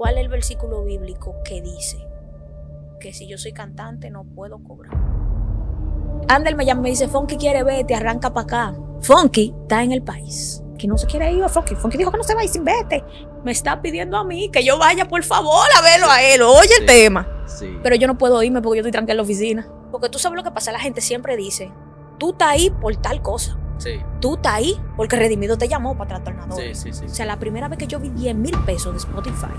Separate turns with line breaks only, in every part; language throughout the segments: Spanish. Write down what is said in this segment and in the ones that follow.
¿Cuál es el versículo bíblico que dice que si yo soy cantante no puedo cobrar? Ander me llama y me dice, Funky quiere vete, arranca para acá. Funky está en el país, que no se quiere ir a Funky. Funky dijo que no se va a ir sin vete. Me está pidiendo a mí que yo vaya, por favor, a verlo a él. Oye el tema. Pero yo no puedo irme porque yo estoy tranquila en la oficina. Porque tú sabes lo que pasa, la gente siempre dice, tú estás ahí por tal cosa. Tú estás ahí porque Redimido te llamó para tratar Sí, sí, sí. O sea, la primera vez que yo vi 10 mil pesos de Spotify,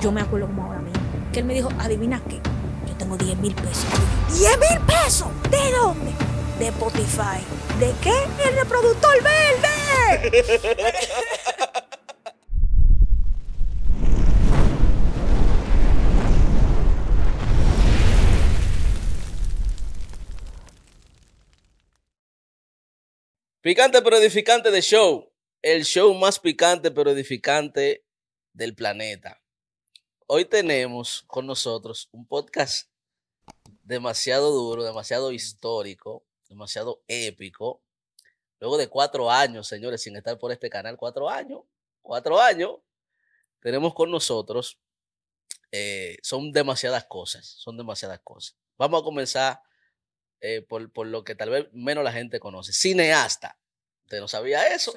yo me acuerdo como ahora mismo, que él me dijo, adivina qué, yo tengo 10 mil pesos. ¿10 mil pesos? ¿De dónde? De Spotify. ¿De qué? El reproductor verde.
Picante pero edificante de show. El show más picante pero edificante del planeta. Hoy tenemos con nosotros un podcast demasiado duro, demasiado histórico, demasiado épico. Luego de cuatro años, señores, sin estar por este canal, cuatro años, cuatro años, tenemos con nosotros, eh, son demasiadas cosas, son demasiadas cosas. Vamos a comenzar eh, por, lo que tal vez menos la gente conoce. Cineasta. Usted no sabía eso.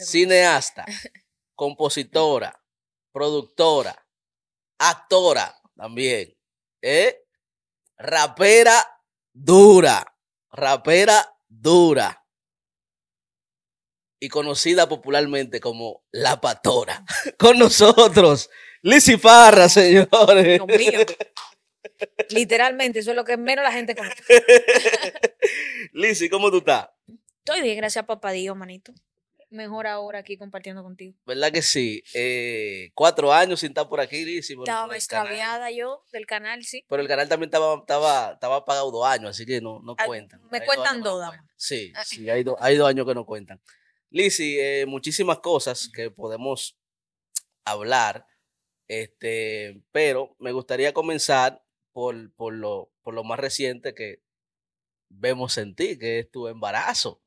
Cineasta, compositora, productora, actora también. ¿eh? Rapera dura. Rapera dura. Y conocida popularmente como La Patora. Con nosotros, Lizzy Parra, señores.
Literalmente, eso es lo que menos la gente conoce.
Lisi ¿cómo tú estás?
Estoy bien, gracias papá Dios, manito. Mejor ahora aquí compartiendo contigo.
¿Verdad que sí? Eh, cuatro años sin estar por aquí, Lizzy. estaba extraviada
yo del canal, sí. Pero el
canal también estaba, estaba, estaba pagado dos años, así que no, no ah, cuentan. Me cuentan dos, Sí, sí, hay, hay dos años que no cuentan. Lisi eh, muchísimas cosas que podemos hablar, este, pero me gustaría comenzar por, lo, por lo más reciente que vemos en ti, que es tu embarazo.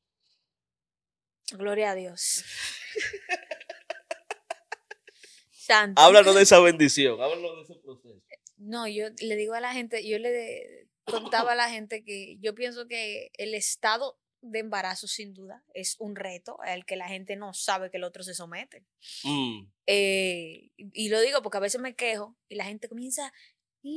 Gloria a Dios. Santo. de esa
bendición, háblanos de ese proceso. Eh,
no, yo le digo a la gente, yo le contaba a la gente que yo pienso que el estado de embarazo sin duda es un reto al que la gente no sabe que el otro se somete. Mm. Eh, y lo digo porque a veces me quejo y la gente comienza,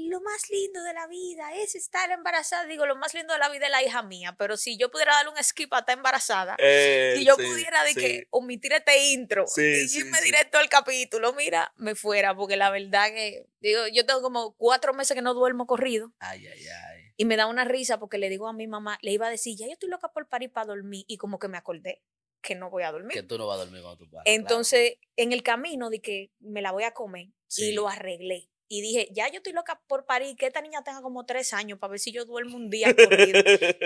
lo más lindo de la vida es estar embarazada. Digo, lo más lindo de la vida es la hija mía, pero si yo pudiera darle un skip a estar embarazada, si eh, yo pudiera de que omitir este intro y irme directo al capítulo, mira, me fuera, porque la verdad que, digo, yo tengo como cuatro meses que no duermo corrido. Ay, ay, ay. Y me da una risa porque le digo a mi mamá, le iba a decir, ya yo estoy loca por parir para dormir, y como que me acordé que no voy a dormir. Que
tú no vas a dormir con tu padre. Entonces,
en el camino de que me la voy a comer y lo arreglé y dije, ya yo estoy loca por París que esta niña tenga como tres años para ver si yo duermo un día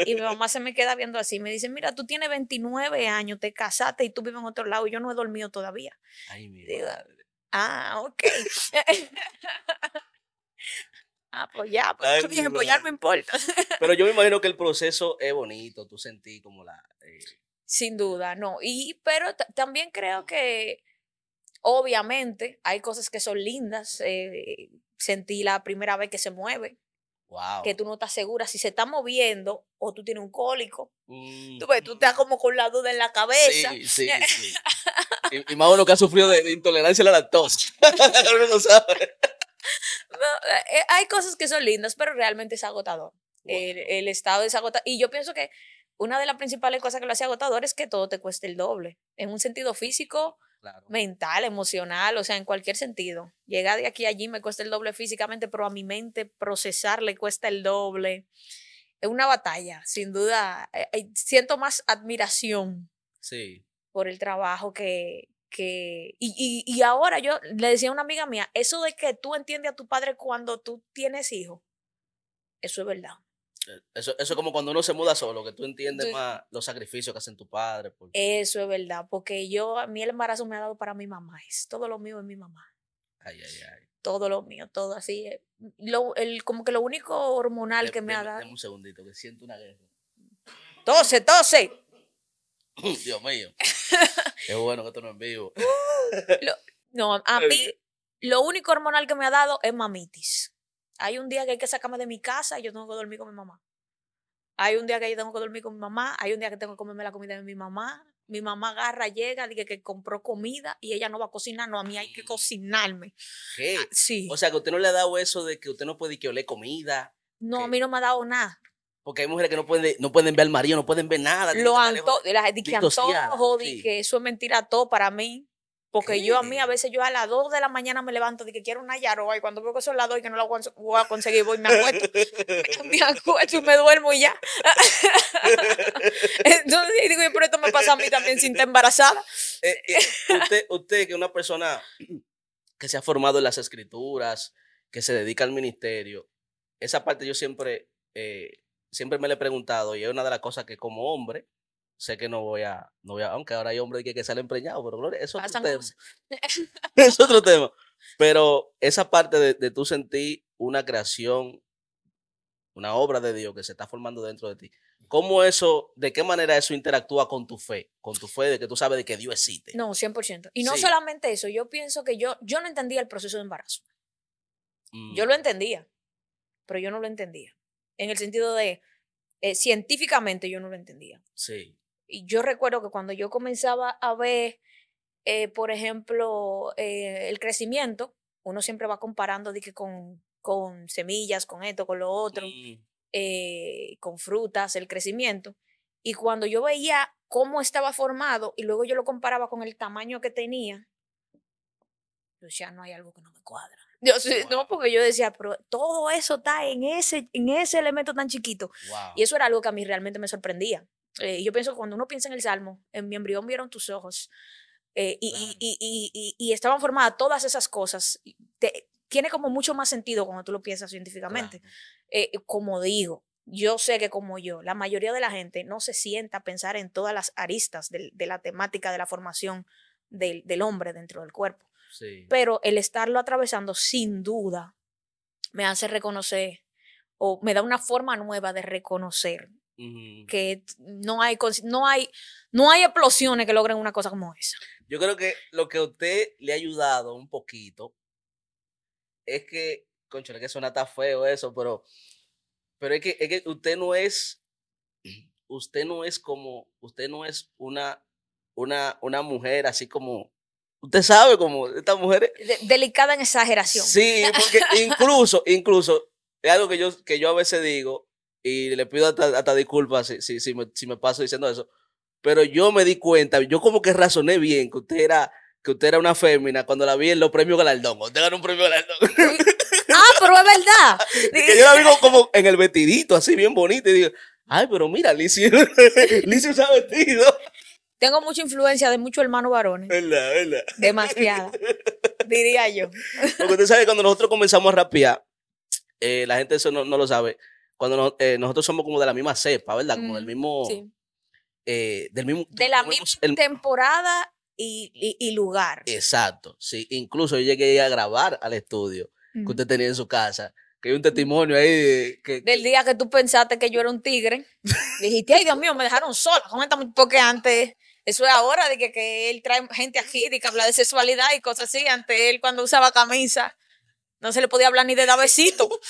y mi mamá se me queda viendo así, me dice, mira, tú tienes 29 años, te casaste y tú vives en otro lado yo no he dormido todavía. Ay, mi ah, ok. ah, pues ya, pues, tú pues importa. Pero yo me
imagino que el proceso es bonito, tú sentí como la... Eh,
Sin duda, no. Y, pero también creo que Obviamente, hay cosas que son lindas. Eh, sentí la primera vez que se mueve. Que tú no estás segura si se está moviendo o tú tienes un cólico. Mm. Tú como con la duda en la cabeza.
y, más uno que ha sufrido de, intolerancia a la lactosa.
Eh, hay cosas que son lindas, pero realmente es agotador. El, el, estado es agotador. Y yo pienso que una de las principales cosas que lo hace agotador es que todo te cueste el doble. En un sentido físico, mental, emocional, o sea, en cualquier sentido. Llegar de aquí a allí me cuesta el doble físicamente, pero a mi mente procesar le cuesta el doble. Es una batalla, sin duda. Eh, eh, siento más admiración por el trabajo que... que y, y ahora yo le decía a una amiga mía, eso de que tú entiendes a tu padre cuando tú tienes hijos, eso es verdad.
Eso, es como cuando uno se muda solo, que tú entiendes más los sacrificios que hacen tu padre.
Eso es verdad, porque yo, a mí el embarazo me ha dado para mi mamá, es todo lo mío es mi mamá.
Ay, ay, ay.
Todo lo mío, todo así. Eh, lo, como que lo único hormonal que me ha dado.
un segundito, que siento una guerra.
¡Tose, tose!
Dios mío. es bueno que esto no es vivo. Uh, no, a mí
lo único hormonal que me ha dado es mamitis. Hay un día que hay que sacarme de mi casa y yo tengo que dormir con mi mamá. Hay un día que yo tengo que dormir con mi mamá, hay un día que tengo que comerme la comida de mi mamá. Mi mamá agarra, llega, dice que compró comida y ella no va a cocinar, no, a mí hay que cocinarme.
¿Qué? Ah, sí. O sea, que usted no le ha dado eso de que usted no puede que oler comida.
No, a mí no me ha dado
nada. Porque hay mujeres que no pueden, no pueden ver al marido, no pueden ver nada. Lo antojo,
que que eso es mentira todo para mí. Porque yo a mí a veces yo a las 2 de la mañana me levanto de que quiero una yaroba. y cuando veo que son las 2 y que no la voy a conseguir, voy y me acuesto. me acuesto y me duermo y ya. Entonces digo, pero esto me pasa a mí también sin estar embarazada. Eh, eh, usted, usted, que una persona
que se ha formado en las escrituras, que se dedica al ministerio, esa parte yo siempre, eh, siempre me la he preguntado y es una de las cosas que como hombre sé que no voy a, no voy aunque ahora hay hombres que, que salen preñados, pero eso es otro tema. es otro tema. Pero esa parte de, de tú sentir una creación, una obra de Dios que se está formando dentro de ti, ¿cómo eso, de qué manera eso interactúa con tu fe? Con tu fe de que tú sabes de que Dios existe.
No, 100%. Y no solamente eso, yo pienso que yo, yo no entendía el proceso de embarazo. Yo lo mm. entendía, pero yo no lo entendía. En el sentido de, eh, científicamente yo no lo entendía. Sí. Y yo recuerdo que cuando yo comenzaba a ver, eh, por ejemplo, eh, el crecimiento, uno siempre va comparando con, con semillas, con esto, con lo otro, eh, con frutas, el crecimiento. Y cuando yo veía cómo estaba formado y luego yo lo comparaba con el tamaño que tenía, yo ya no hay algo que no me cuadra. No, porque yo decía, pero todo eso está en ese, en ese elemento tan chiquito. Y eso era algo que a mí realmente me sorprendía. Eh, yo pienso que cuando uno piensa en el Salmo, en mi embrión vieron tus ojos, eh, y, estaban formadas todas esas cosas, tiene como mucho más sentido cuando tú lo piensas científicamente. Eh, como digo, yo sé que como yo, la mayoría de la gente no se sienta a pensar en todas las aristas de la temática de la formación del, del hombre dentro del cuerpo. Pero el estarlo atravesando sin duda me hace reconocer o me da una forma nueva de reconocer que no hay, no, hay, no hay explosiones que logren una cosa como esa.
Yo creo que lo que usted le ha ayudado un poquito es que, concha, que suena tan feo eso, pero, pero es, que, es que usted no es, usted no es como, usted no es una, una, una mujer así como Usted sabe como estas mujeres.
delicada en exageración. Sí, porque
incluso, incluso, es algo que yo, que yo a veces digo, y le pido hasta, disculpas si, si, me, si, me, paso diciendo eso, pero yo me di cuenta, yo como que razoné bien que usted era, que usted era una fémina cuando la vi en los premios Galardón. Usted ganó un premio Galardón.
Ah, pero es verdad. yo la vi
como en el vestidito, así bien bonito, y digo, ay, pero mira, Licio, se usa vestido.
Tengo mucha influencia de muchos hermanos varones. ¿Verdad, verdad? Demasiada, diría yo.
Porque usted sabe, cuando nosotros comenzamos a rapear, eh, la gente eso no lo sabe, cuando eh, nosotros somos como de la misma cepa, ¿verdad? Como del mm, mismo... Sí. Eh, del mismo
de la misma temporada y, lugar.
Exacto, sí. Incluso yo llegué a grabar al estudio que mm. usted tenía en su casa. Que hay un mm. testimonio ahí.
Del día que tú pensaste que yo era un tigre. Dijiste, ay Dios mío, me dejaron sola. Coméntame porque antes. Eso es ahora de que, él trae gente aquí, de que habla de sexualidad y cosas así. Ante él, cuando usaba camisa, no se le podía hablar ni de Davecito.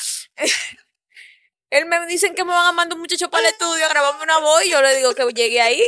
Él me dicen que me van a mandar un muchacho para el estudio a grabarme una voz y yo le digo que llegué ahí.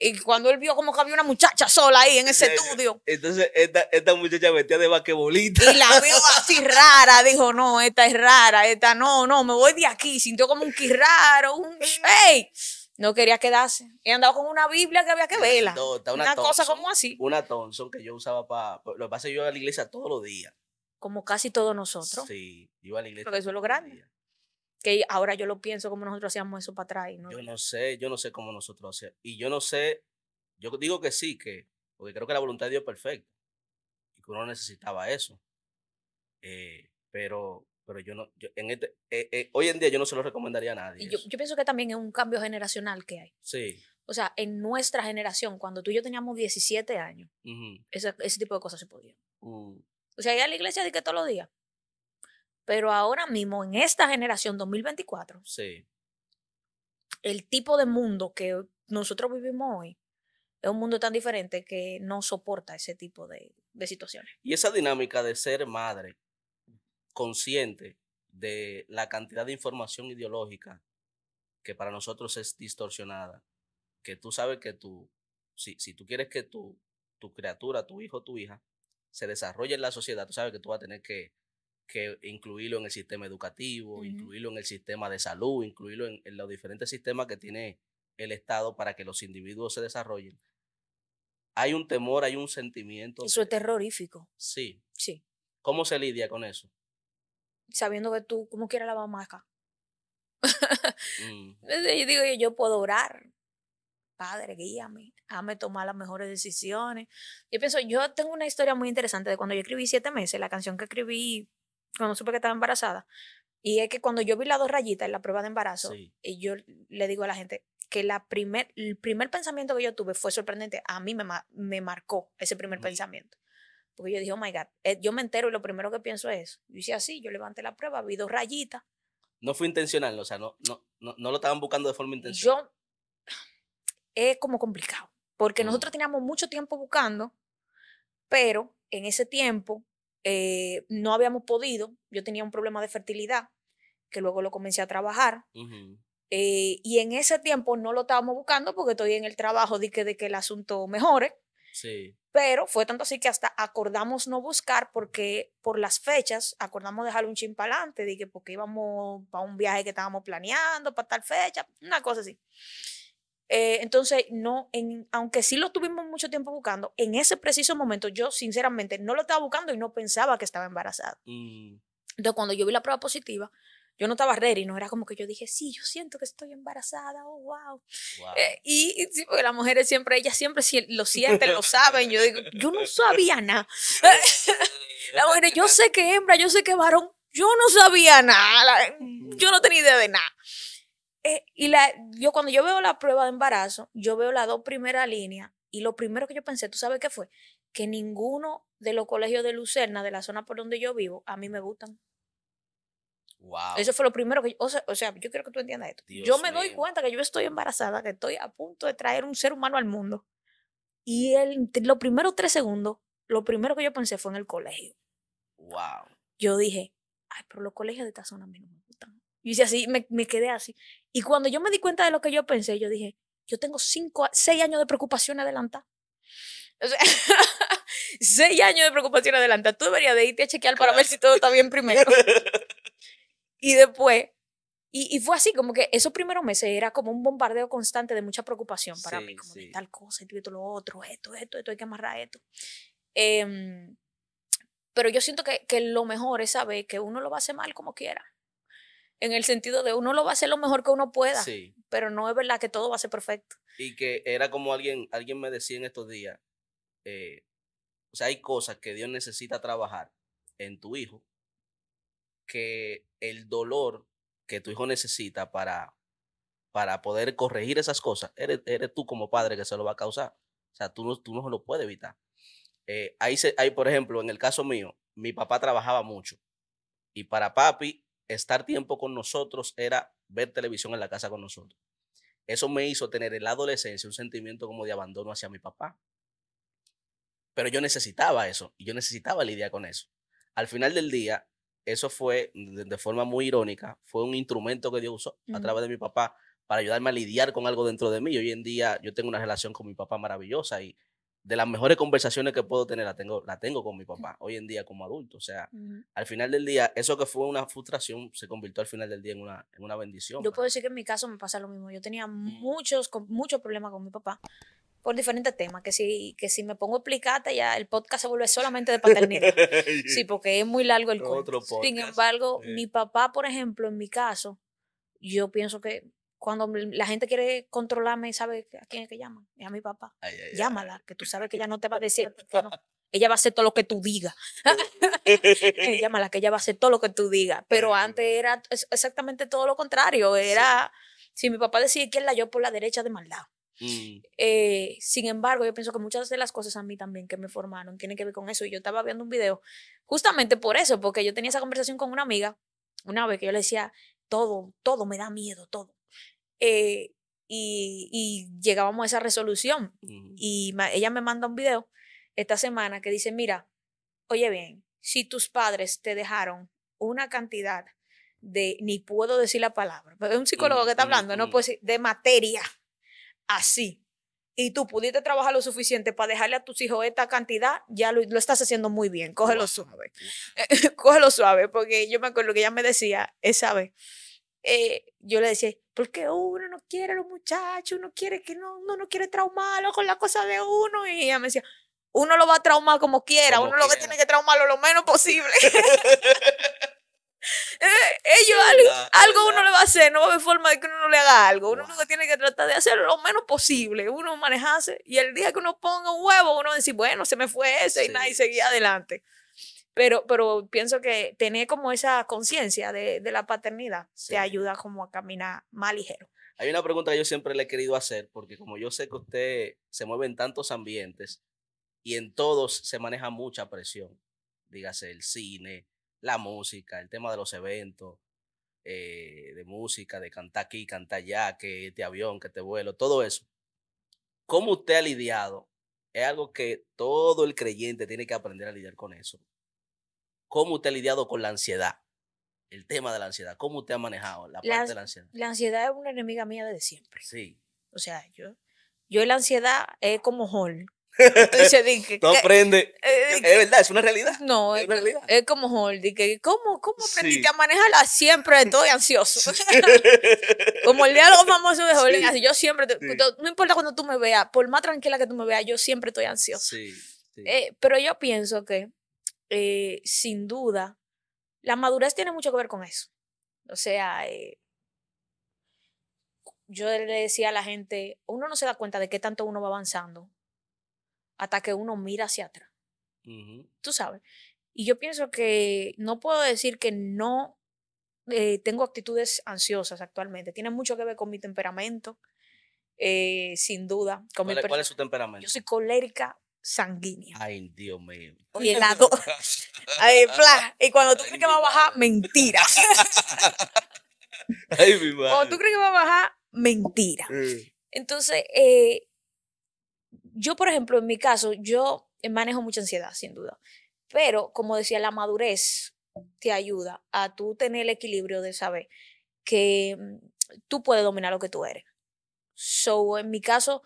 Y cuando él vio como que había una muchacha sola ahí en ese estudio.
Entonces, esta, muchacha vestía de vaquebolita. Y la vio
así rara. Dijo, no, esta es rara. Esta no, no, me voy de aquí. Sintió como un quirraro, un hey. No quería quedarse. Y andaba con una Biblia que había que verla. una, cosa como así.
Una Thompson que yo usaba para. Lo que pasa yo a la iglesia todos los días.
Como casi todos nosotros.
Sí, iba a la iglesia. Porque eso es
lo grande que ahora yo lo pienso como nosotros hacíamos eso para atrás. ¿no? Yo
no sé, yo no sé cómo nosotros hacíamos. Y yo no sé, yo digo que sí, que, porque creo que la voluntad de Dios es perfecta y que uno necesitaba eso. Eh, pero, pero yo no, en este, eh, eh, hoy en día yo no se lo recomendaría a nadie. yo,
pienso que también es un cambio generacional que hay. Sí. O sea, en nuestra generación, cuando tú y yo teníamos 17 años, ese, tipo de cosas se podían. Uh. O sea, ir a la iglesia de que todos los días. Pero ahora mismo, en esta generación 2024, el tipo de mundo que nosotros vivimos hoy es un mundo tan diferente que no soporta ese tipo de, situaciones.
Y esa dinámica de ser madre consciente de la cantidad de información ideológica que para nosotros es distorsionada, que tú sabes que tú, si, si tú quieres que tu, tu criatura, tu hijo, tu hija, se desarrolle en la sociedad, tú sabes que tú vas a tener que que incluirlo en el sistema educativo, incluirlo en el sistema de salud, incluirlo en, los diferentes sistemas que tiene el Estado para que los individuos se desarrollen. Hay un temor, hay un sentimiento. Eso
es terrorífico.
Sí. Sí. ¿Cómo se lidia con eso?
Sabiendo que tú, cómo quieres la mamá acá.
Mm. Yo digo,
yo puedo orar, Padre, guíame, hazme tomar las mejores decisiones. Yo pienso, yo tengo una historia muy interesante de cuando yo escribí Siete Meses, la canción que escribí cuando supe que estaba embarazada. Y es que cuando yo vi las dos rayitas en la prueba de embarazo, y eh, yo le digo a la gente que la primer, el primer pensamiento que yo tuve fue sorprendente. A mí me, me marcó ese primer pensamiento. Porque yo dije, oh my God, eh, yo me entero y lo primero que pienso es, yo hice así, yo levanté la prueba, vi dos rayitas.
No fue intencional, o sea, no, no, no, lo estaban buscando de forma intencional.
Yo, es como complicado, porque nosotros teníamos mucho tiempo buscando, pero en ese tiempo eh, no habíamos podido, yo tenía un problema de fertilidad, que luego lo comencé a trabajar. Eh, y en ese tiempo no lo estábamos buscando porque estoy en el trabajo de que, de que el asunto mejore. Sí. Pero fue tanto así que hasta acordamos no buscar porque por las fechas acordamos dejar un chimpalante para porque íbamos para un viaje que estábamos planeando, para tal fecha, una cosa así. Eh, entonces, no, en, aunque sí lo estuvimos mucho tiempo buscando, en ese preciso momento yo sinceramente no lo estaba buscando y no pensaba que estaba embarazada. Mm. Entonces, cuando yo vi la prueba positiva, yo no estaba y no era como que yo dije, sí, yo siento que estoy embarazada, oh, wow. Eh, y, y sí, porque las mujeres siempre, ellas siempre lo sienten, lo saben. Yo digo, yo no sabía nada. las mujeres, yo sé que hembra, yo sé que varón, yo no sabía nada, mm. yo no tenía idea de nada. Eh, y la, yo cuando yo veo la prueba de embarazo, yo veo las dos primeras líneas y lo primero que yo pensé, ¿tú sabes qué fue? Que ninguno de los colegios de Lucerna, de la zona por donde yo vivo, a mí me gustan.
Wow. Eso fue lo
primero que o sea, yo quiero que tú entiendas esto. yo me doy cuenta que yo estoy embarazada, que estoy a punto de traer un ser humano al mundo. Y el, los primeros tres segundos, lo primero que yo pensé fue en el colegio. Wow. Yo dije, ay, pero los colegios de esta zona a mí no me gustan. Y así, me, me quedé así. Y cuando yo me di cuenta de lo que yo pensé, yo dije, yo tengo cinco, seis años de preocupación adelantada. O sea, seis años de preocupación adelantada. Tú deberías de irte a chequear para ver si todo está bien primero. y después, y, y, fue así, como que esos primeros meses era como un bombardeo constante de mucha preocupación para mí, como de tal cosa, esto, esto, lo otro, esto, esto, esto, hay que amarrar esto. Em, pero yo siento que, que lo mejor es saber que uno lo va a hacer mal como quiera en el sentido de uno lo va a hacer lo mejor que uno pueda, pero no es verdad que todo va a ser perfecto.
Y que era como alguien, alguien me decía en estos días, eh, o sea, hay cosas que Dios necesita trabajar en tu hijo, que el dolor que tu hijo necesita para, para poder corregir esas cosas, eres, eres tú como padre que se lo va a causar. O sea, tú no, tú no lo puedes evitar. Eh, ahí, se, ahí, por ejemplo, en el caso mío, mi papá trabajaba mucho. Y para papi, estar tiempo con nosotros era ver televisión en la casa con nosotros. Eso me hizo tener en la adolescencia un sentimiento como de abandono hacia mi papá. Pero yo necesitaba eso y yo necesitaba lidiar con eso. Al final del día, eso fue, de, forma muy irónica, fue un instrumento que Dios usó a través de mi papá para ayudarme a lidiar con algo dentro de mí. Hoy en día yo tengo una relación con mi papá maravillosa y de las mejores conversaciones que puedo tener, la tengo, la tengo con mi papá hoy en día como adulto. O sea, al final del día, eso que fue una frustración se convirtió al final del día en una, en una bendición. Yo puedo
decir que en mi caso me pasa lo mismo. Yo tenía mm. muchos, muchos problemas con mi papá por diferentes temas, que si, que si me pongo explicata, ya el podcast se vuelve solamente de paternidad. sí, porque es muy largo el podcast. Sin embargo, mi papá, por ejemplo, en mi caso, yo pienso que cuando la gente quiere controlarme sabe a quién es que llama, es a mi papá. Llámala, que tú sabes que ella no te va a decir Ella va a hacer todo lo que tú digas. Llámala, que ella va a hacer todo lo que tú digas. Pero antes era exactamente todo lo contrario. Era, si mi papá decía la yo por la derecha de maldad. Mm. Eh, sin embargo, yo pienso que muchas de las cosas a mí también que me formaron tienen que ver con eso. Y yo estaba viendo un video justamente por eso, porque yo tenía esa conversación con una amiga una vez que yo le decía, todo, todo me da miedo, todo. Eh, y, llegábamos a esa resolución. Y ella me manda un video esta semana que dice, mira, oye bien, si tus padres te dejaron una cantidad de, ni puedo decir la palabra, pero es un psicólogo que está hablando, no pues de materia, así. Y tú pudiste trabajar lo suficiente para dejarle a tus hijos esta cantidad, ya lo, estás haciendo muy bien, cógelo suave. cógelo suave, porque yo me acuerdo que ella me decía, esa vez, eh, yo le decía, porque uno no quiere a los muchachos, uno quiere que no, uno no quiere traumarlo con la cosa de uno. Y ella me decía, uno lo va a traumar como quiera, uno lo que tiene que traumarlo lo menos posible. Eh, ellos algo, uno le va a hacer, no va a haber forma de que uno no le haga algo. Uno lo tiene que tratar de hacer lo menos posible, uno manejarse. Y el día que uno ponga un huevo, uno va decir, bueno, se me fue ese y nadie seguía adelante pero, pienso que tener como esa conciencia de, la paternidad te ayuda como a caminar más ligero.
Hay una pregunta que yo siempre le he querido hacer, porque como yo sé que usted se mueve en tantos ambientes y en todos se maneja mucha presión, dígase el cine, la música, el tema de los eventos, eh, de música, de cantar aquí, cantar allá, que este avión, que te este vuelo, todo eso. ¿Cómo usted ha lidiado? Es algo que todo el creyente tiene que aprender a lidiar con eso. ¿Cómo te ha lidiado con la ansiedad? El tema de la ansiedad, ¿cómo te ha manejado la, parte de la ansiedad? La
ansiedad es una enemiga mía desde siempre. Sí. O sea, yo, yo la ansiedad es como Hall. Entonces, no aprende. Eh, es verdad, es una realidad. No, es, una realidad. es como Hall. ¿cómo, cómo aprendiste a manejarla? Siempre estoy ansioso. como el diálogo famoso de Hall. Así, yo siempre, no importa cuando tú me veas, por más tranquila que tú me veas, yo siempre estoy ansioso. Eh, pero yo pienso que eh, sin duda, la madurez tiene mucho que ver con eso. O sea, eh, yo le decía a la gente, uno no se da cuenta de qué tanto uno va avanzando hasta que uno mira hacia atrás. Tú sabes. Y yo pienso que no puedo decir que no eh, tengo actitudes ansiosas actualmente. Tiene mucho que ver con mi temperamento, eh, sin duda. ¿Cuál, es
su temperamento? Yo soy
colérica sanguínea.
Ay, Dios mío. Y
y cuando tú crees que va a bajar, mentira. Ay, mi madre. Cuando tú crees que va a bajar, mentira. Entonces, eh, yo, por ejemplo, en mi caso, yo manejo mucha ansiedad, sin duda. Pero, como decía, la madurez te ayuda a tú tener el equilibrio de saber que mm, tú puedes dominar lo que tú eres. So, en mi caso,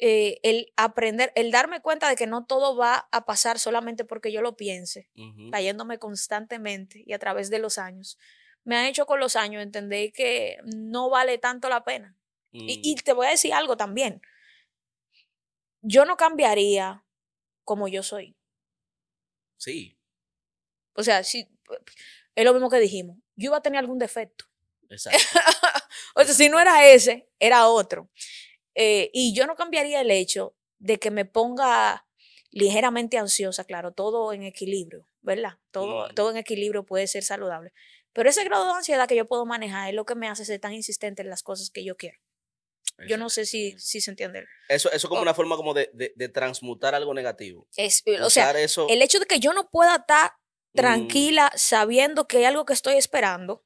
eh, el aprender, el darme cuenta de que no todo va a pasar solamente porque yo lo piense, cayéndome constantemente y a través de los años, me han hecho con los años entender que no vale tanto la pena. y, mm. te voy a decir algo también. Yo no cambiaría como yo soy. Sí. O sea, sí, es lo mismo que dijimos. Yo iba a tener algún defecto. Exacto. o sea, si no era ese, era otro. Eh, y yo no cambiaría el hecho de que me ponga ligeramente ansiosa, claro, todo en equilibrio, ¿verdad? Todo, todo en equilibrio puede ser saludable. Pero ese grado de ansiedad que yo puedo manejar es lo que me hace ser tan insistente en las cosas que yo quiero. Yo no sé si, si se entiende.
Eso es como una forma como de, transmutar algo negativo.
Es, eh, o sea, el hecho de que yo no pueda estar tranquila sabiendo que hay algo que estoy esperando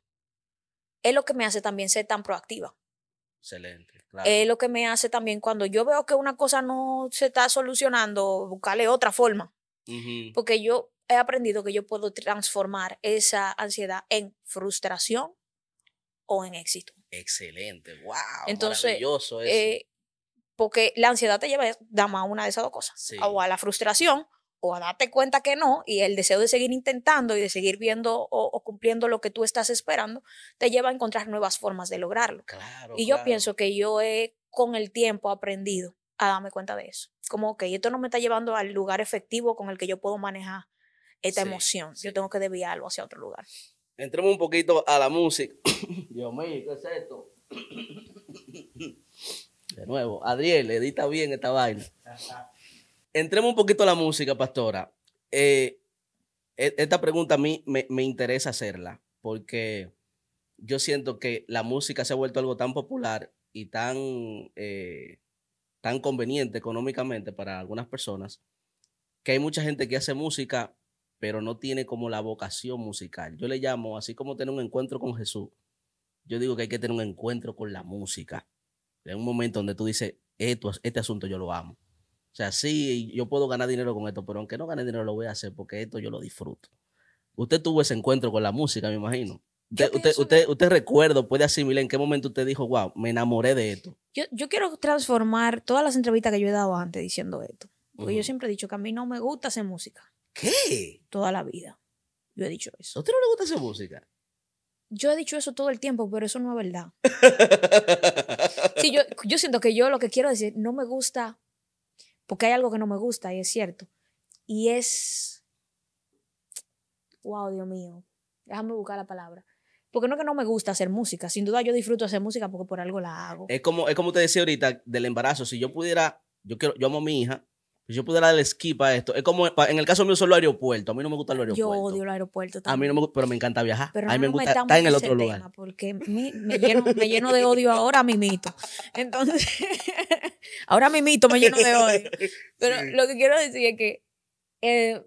es lo que me hace también ser tan proactiva.
Excelente. Eh, claro. Es
lo que me hace también cuando yo veo que una cosa no se está solucionando, buscarle otra forma. Porque yo he aprendido que yo puedo transformar esa ansiedad en frustración o en éxito.
Excelente, wow.
Entonces, maravilloso eso. Eh, porque la ansiedad te lleva eh, a, una de esas dos cosas, o a la frustración o a darte cuenta que no y el deseo de seguir intentando y de seguir viendo o, cumpliendo lo que tú estás esperando, te lleva a encontrar nuevas formas de lograrlo. y yo pienso que yo he con el tiempo aprendido a darme cuenta de eso. Como, que esto no me está llevando al lugar efectivo con el que yo puedo manejar esta emoción. Yo tengo que desviarlo hacia otro lugar.
Entremos un poquito a la música. Dios mío, ¿qué es esto? De nuevo, Adriel, edita bien esta baile entremos un poquito a la música, pastora. Eh, e, esta pregunta a mí me, interesa hacerla porque yo siento que la música se ha vuelto algo tan popular y tan, eh, tan conveniente económicamente para algunas personas que hay mucha gente que hace música pero no tiene como la vocación musical. Yo le llamo, así como tener un encuentro con Jesús, yo digo que hay que tener un encuentro con la música. en un momento donde tú dices, este asunto yo lo amo. O sea, sí, yo puedo ganar dinero con esto, pero aunque no gane dinero, lo voy a hacer porque esto yo lo disfruto. Usted tuvo ese encuentro con la música, me imagino. Usted, usted, recuerdo, puede asimilar en qué momento usted dijo, wow, me enamoré de esto.
Yo, quiero transformar todas las entrevistas que yo he dado antes diciendo esto. Porque yo siempre he dicho que a mí no me gusta hacer música.
¿Qué?
Toda la vida. Yo he dicho eso. ¿A usted no le gusta hacer música? Yo he dicho eso todo el tiempo, pero eso no es verdad. sí, yo, yo siento que yo lo que quiero decir, no me gusta porque hay algo que no me gusta y es cierto. Y es, wow, Dios mío, déjame buscar la palabra. Porque no es que no me gusta hacer música, sin duda yo disfruto hacer música porque por algo la hago.
Es como, es como te decía ahorita del embarazo, si yo pudiera, yo, quiero, yo amo a mi hija, pues yo pudiera el skip a esto, es como en el caso mío solo aeropuerto. A mí no me gusta el aeropuerto. Yo
odio el aeropuerto también. A mí no me gusta,
pero me encanta viajar. Pero a mí me gusta estar en el otro lugar.
porque me, lleno, me, lleno, de odio ahora a mi mito. Entonces, ahora mi mito me lleno de odio. Pero lo que quiero decir es que eh,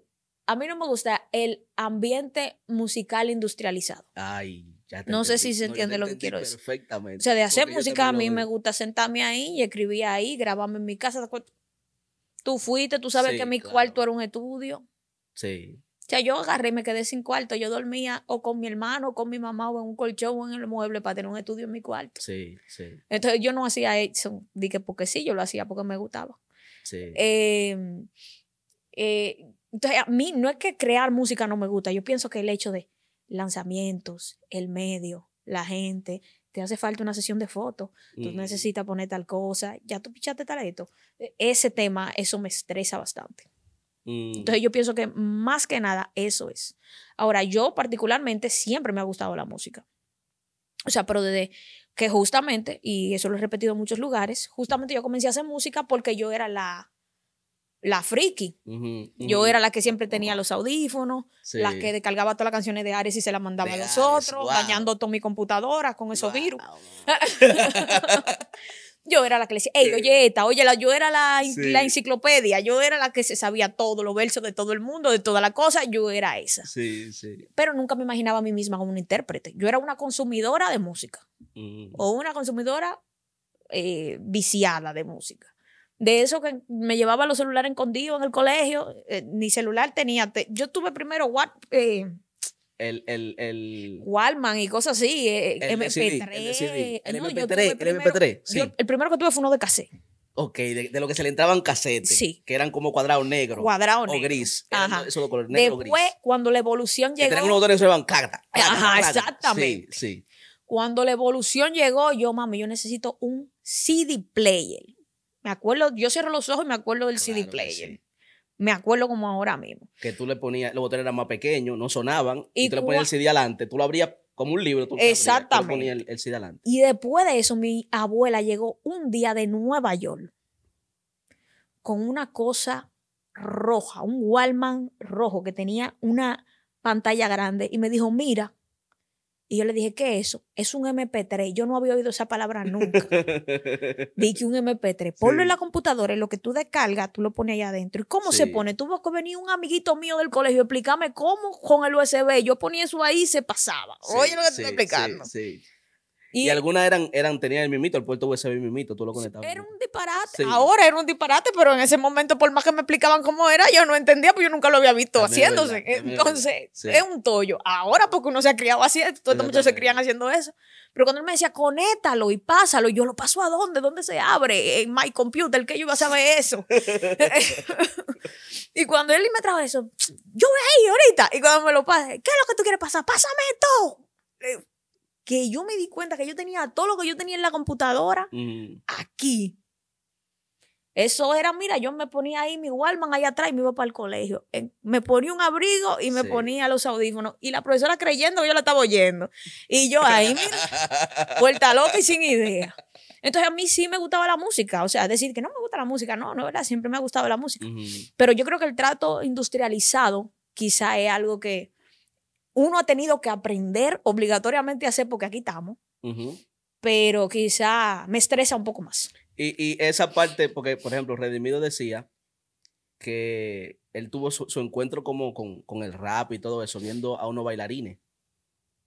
a mí no me gusta el ambiente musical industrializado.
Ay. Ya no sé si se entiende lo que quiero decir. Perfectamente. O sea, de hacer música a mí me
gusta sentarme ahí y escribir ahí, grabarme en mi casa. Tú fuiste, tú sabes que mi cuarto era un estudio. Sí. O sea, yo agarré y me quedé sin cuarto. Yo dormía o con mi hermano, o con mi mamá, o en un colchón, o en el mueble para tener un estudio en mi cuarto.
Sí, sí.
Entonces yo no hacía eso, dije porque sí, yo lo hacía porque me gustaba. Sí. Em, eh, entonces a mí no es que crear música no me gusta, yo pienso que el hecho de lanzamientos, el medio, la gente, te hace falta una sesión de fotos, tú necesitas poner tal cosa, ya tú pichaste tal esto. E, ese tema, eso me estresa bastante.
Entonces yo
pienso que más que nada eso es. Ahora, yo particularmente siempre me ha gustado la música. O sea, pero desde que justamente, y eso lo he repetido en muchos lugares, justamente yo comencé a hacer música porque yo era la, la friki. Yo era la que siempre tenía los audífonos, la que descargaba todas las canciones de Ares y se las mandaba a los otros, dañando toda mi computadora con esos virus. yo era la que le decía, ey, oye esta, oye, la, yo era la, enciclopedia, yo era la que se sabía todos los versos de todo el mundo, de toda la cosa, yo era esa. Sí, sí. Pero nunca me imaginaba a mí misma como una intérprete. Yo era una consumidora de música o una consumidora eh, viciada de música de eso que me llevaba los celulares escondidos en el colegio, eh, ni celular tenía. yo tuve primero what, eh,
el, el, el
y cosas así, eh, el MP3. El, MP3, primero, el
MP3. el
primero que tuve fue uno de cassette.
Ok, de, lo que se le entraban cassettes. sí. que eran como cuadrado negro. Cuadrado negro. O gris. Ajá. Eso de color negro Después, gris.
cuando la evolución llegó. tenían
unos se Ajá, exactamente. Sí, sí.
Cuando la evolución llegó, yo, mami, yo necesito un CD player. Me acuerdo, yo cierro los ojos y me acuerdo del CD player. Me acuerdo como ahora mismo.
Que tú le ponías, los botones eran más pequeños, no sonaban, y, tú, le ponías el CD adelante, tú lo abrías como un libro, tú, Exactamente. le ponías el, CD adelante.
Y después de eso, mi abuela llegó un día de Nueva York con una cosa roja, un Wallman rojo que tenía una pantalla grande y me dijo, mira, y yo le dije, ¿qué es eso? Es un MP3. Yo no había oído esa palabra nunca.
Dije
un MP3. Ponlo en la computadora y lo que tú descargas, tú lo pones allá adentro. ¿Y cómo se pone? Tuvo que venir un amiguito mío del colegio explicarme cómo con el USB. Yo ponía eso ahí y se pasaba. Oye, lo que te estoy explicando.
sí. Y, algunas eran, eran, tenían el mimito, el puerto USB mimito, tú lo conectabas.
Era un disparate. Ahora era un disparate, pero en ese momento, por más que me explicaban cómo era, yo no entendía, porque yo nunca lo había visto haciéndose. Entonces, es un tollo. Ahora, porque uno se ha criado así, todos estos muchos se crían haciendo eso. Pero cuando él me decía, conétalo y pásalo, yo lo paso a dónde, dónde se abre, en my computer, que yo iba a saber eso. y cuando él me trajo eso, yo voy ahí ahorita, y cuando me lo pasé, ¿qué es lo que tú quieres pasar? Pásame todo que yo me di cuenta que yo tenía todo lo que yo tenía en la computadora aquí. Eso era, mira, yo me ponía ahí mi Walman ahí atrás y me iba para el colegio. Me ponía un abrigo y me ponía los audífonos. Y la profesora creyendo que yo la estaba oyendo. Y yo ahí, mira, vuelta loca y sin idea. Entonces a mí sí me gustaba la música, o sea, decir que no me gusta la música, no, no, ¿verdad? Siempre me ha gustado la música. Pero yo creo que el trato industrializado quizá es algo que, uno ha tenido que aprender obligatoriamente a hacer porque aquí estamos, pero quizá me estresa un poco más.
Y, esa parte, porque por ejemplo, Redimido decía que él tuvo su, encuentro como con, el rap y todo eso, viendo a unos bailarines,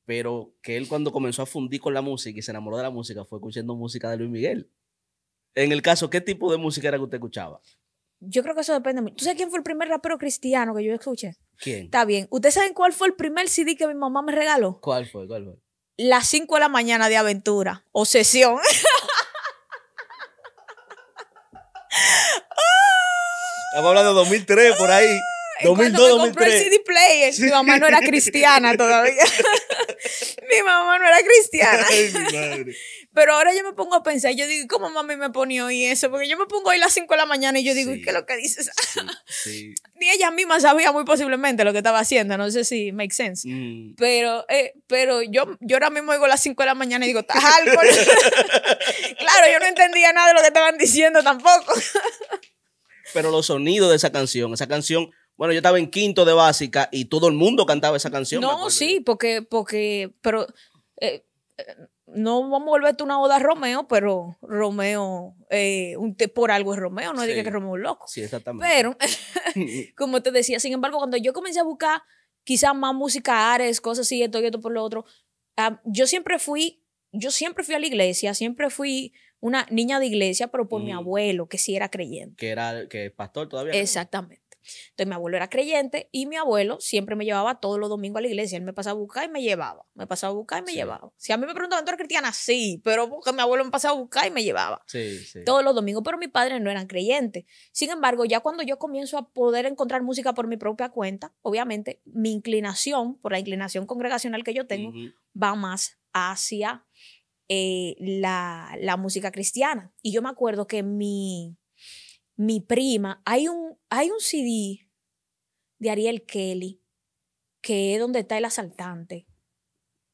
pero que él cuando comenzó a fundir con la música y se enamoró de la música fue escuchando música de Luis Miguel. En el caso, ¿qué tipo de música era que usted escuchaba?
Yo creo que eso depende. ¿Tú sabes quién fue el primer rapero cristiano que yo escuché? ¿Quién? Está bien. ¿Ustedes saben cuál fue el primer CD que mi mamá me regaló? ¿Cuál fue? ¿Cuál fue? Las 5 de la mañana de aventura Obsesión. sesión. Estamos hablando
de 2003 por ahí. 2002, eh, me compré el CD
player, eh, mi mamá no era cristiana todavía. mi mamá no era cristiana. Pero ahora yo me pongo a pensar, yo digo, ¿cómo mami me ponió hoy eso? Porque yo me pongo hoy a las 5 de la mañana y yo digo, ¿qué es lo que dices? Ni ella misma sabía muy posiblemente lo que estaba haciendo, no sé si make sense. Mm. Pero, eh, pero yo, yo ahora mismo digo a las 5 de la mañana y digo, ¿estás algo? claro, yo no entendía nada de lo que estaban diciendo tampoco.
pero los sonidos de esa canción, esa canción bueno, yo estaba en quinto de básica y todo el mundo cantaba esa canción. No,
sí, porque, porque, pero eh, eh, no vamos a volverte una oda a Romeo, pero Romeo, eh, un por algo es Romeo, no sí. que Romeo es loco. Sí, exactamente. Pero, como te decía, sin embargo, cuando yo comencé a buscar quizás más música Ares, cosas así, esto y esto por lo otro, ah, yo siempre fui, yo siempre fui a la iglesia, siempre fui una niña de iglesia, pero por mi mm. abuelo, que sí era creyente.
Que era, que pastor
todavía. Exactamente. Entonces mi abuelo era creyente y mi abuelo siempre me llevaba todos los domingos a la iglesia. Él me pasaba a buscar y me llevaba. Me pasaba a buscar y me llevaba. Si a mí me preguntaban, ¿tú eres cristiana? Sí, pero porque mi abuelo me pasaba a buscar y me llevaba.
Sí, sí. Todos
los domingos, pero mis padres no eran creyentes. Sin embargo, ya cuando yo comienzo a poder encontrar música por mi propia cuenta, obviamente mi inclinación, por la inclinación congregacional que yo tengo, va más hacia eh, la, la, música cristiana. Y yo me acuerdo que mi, mi prima, hay un, hay un CD de Ariel Kelly, que es donde está el asaltante,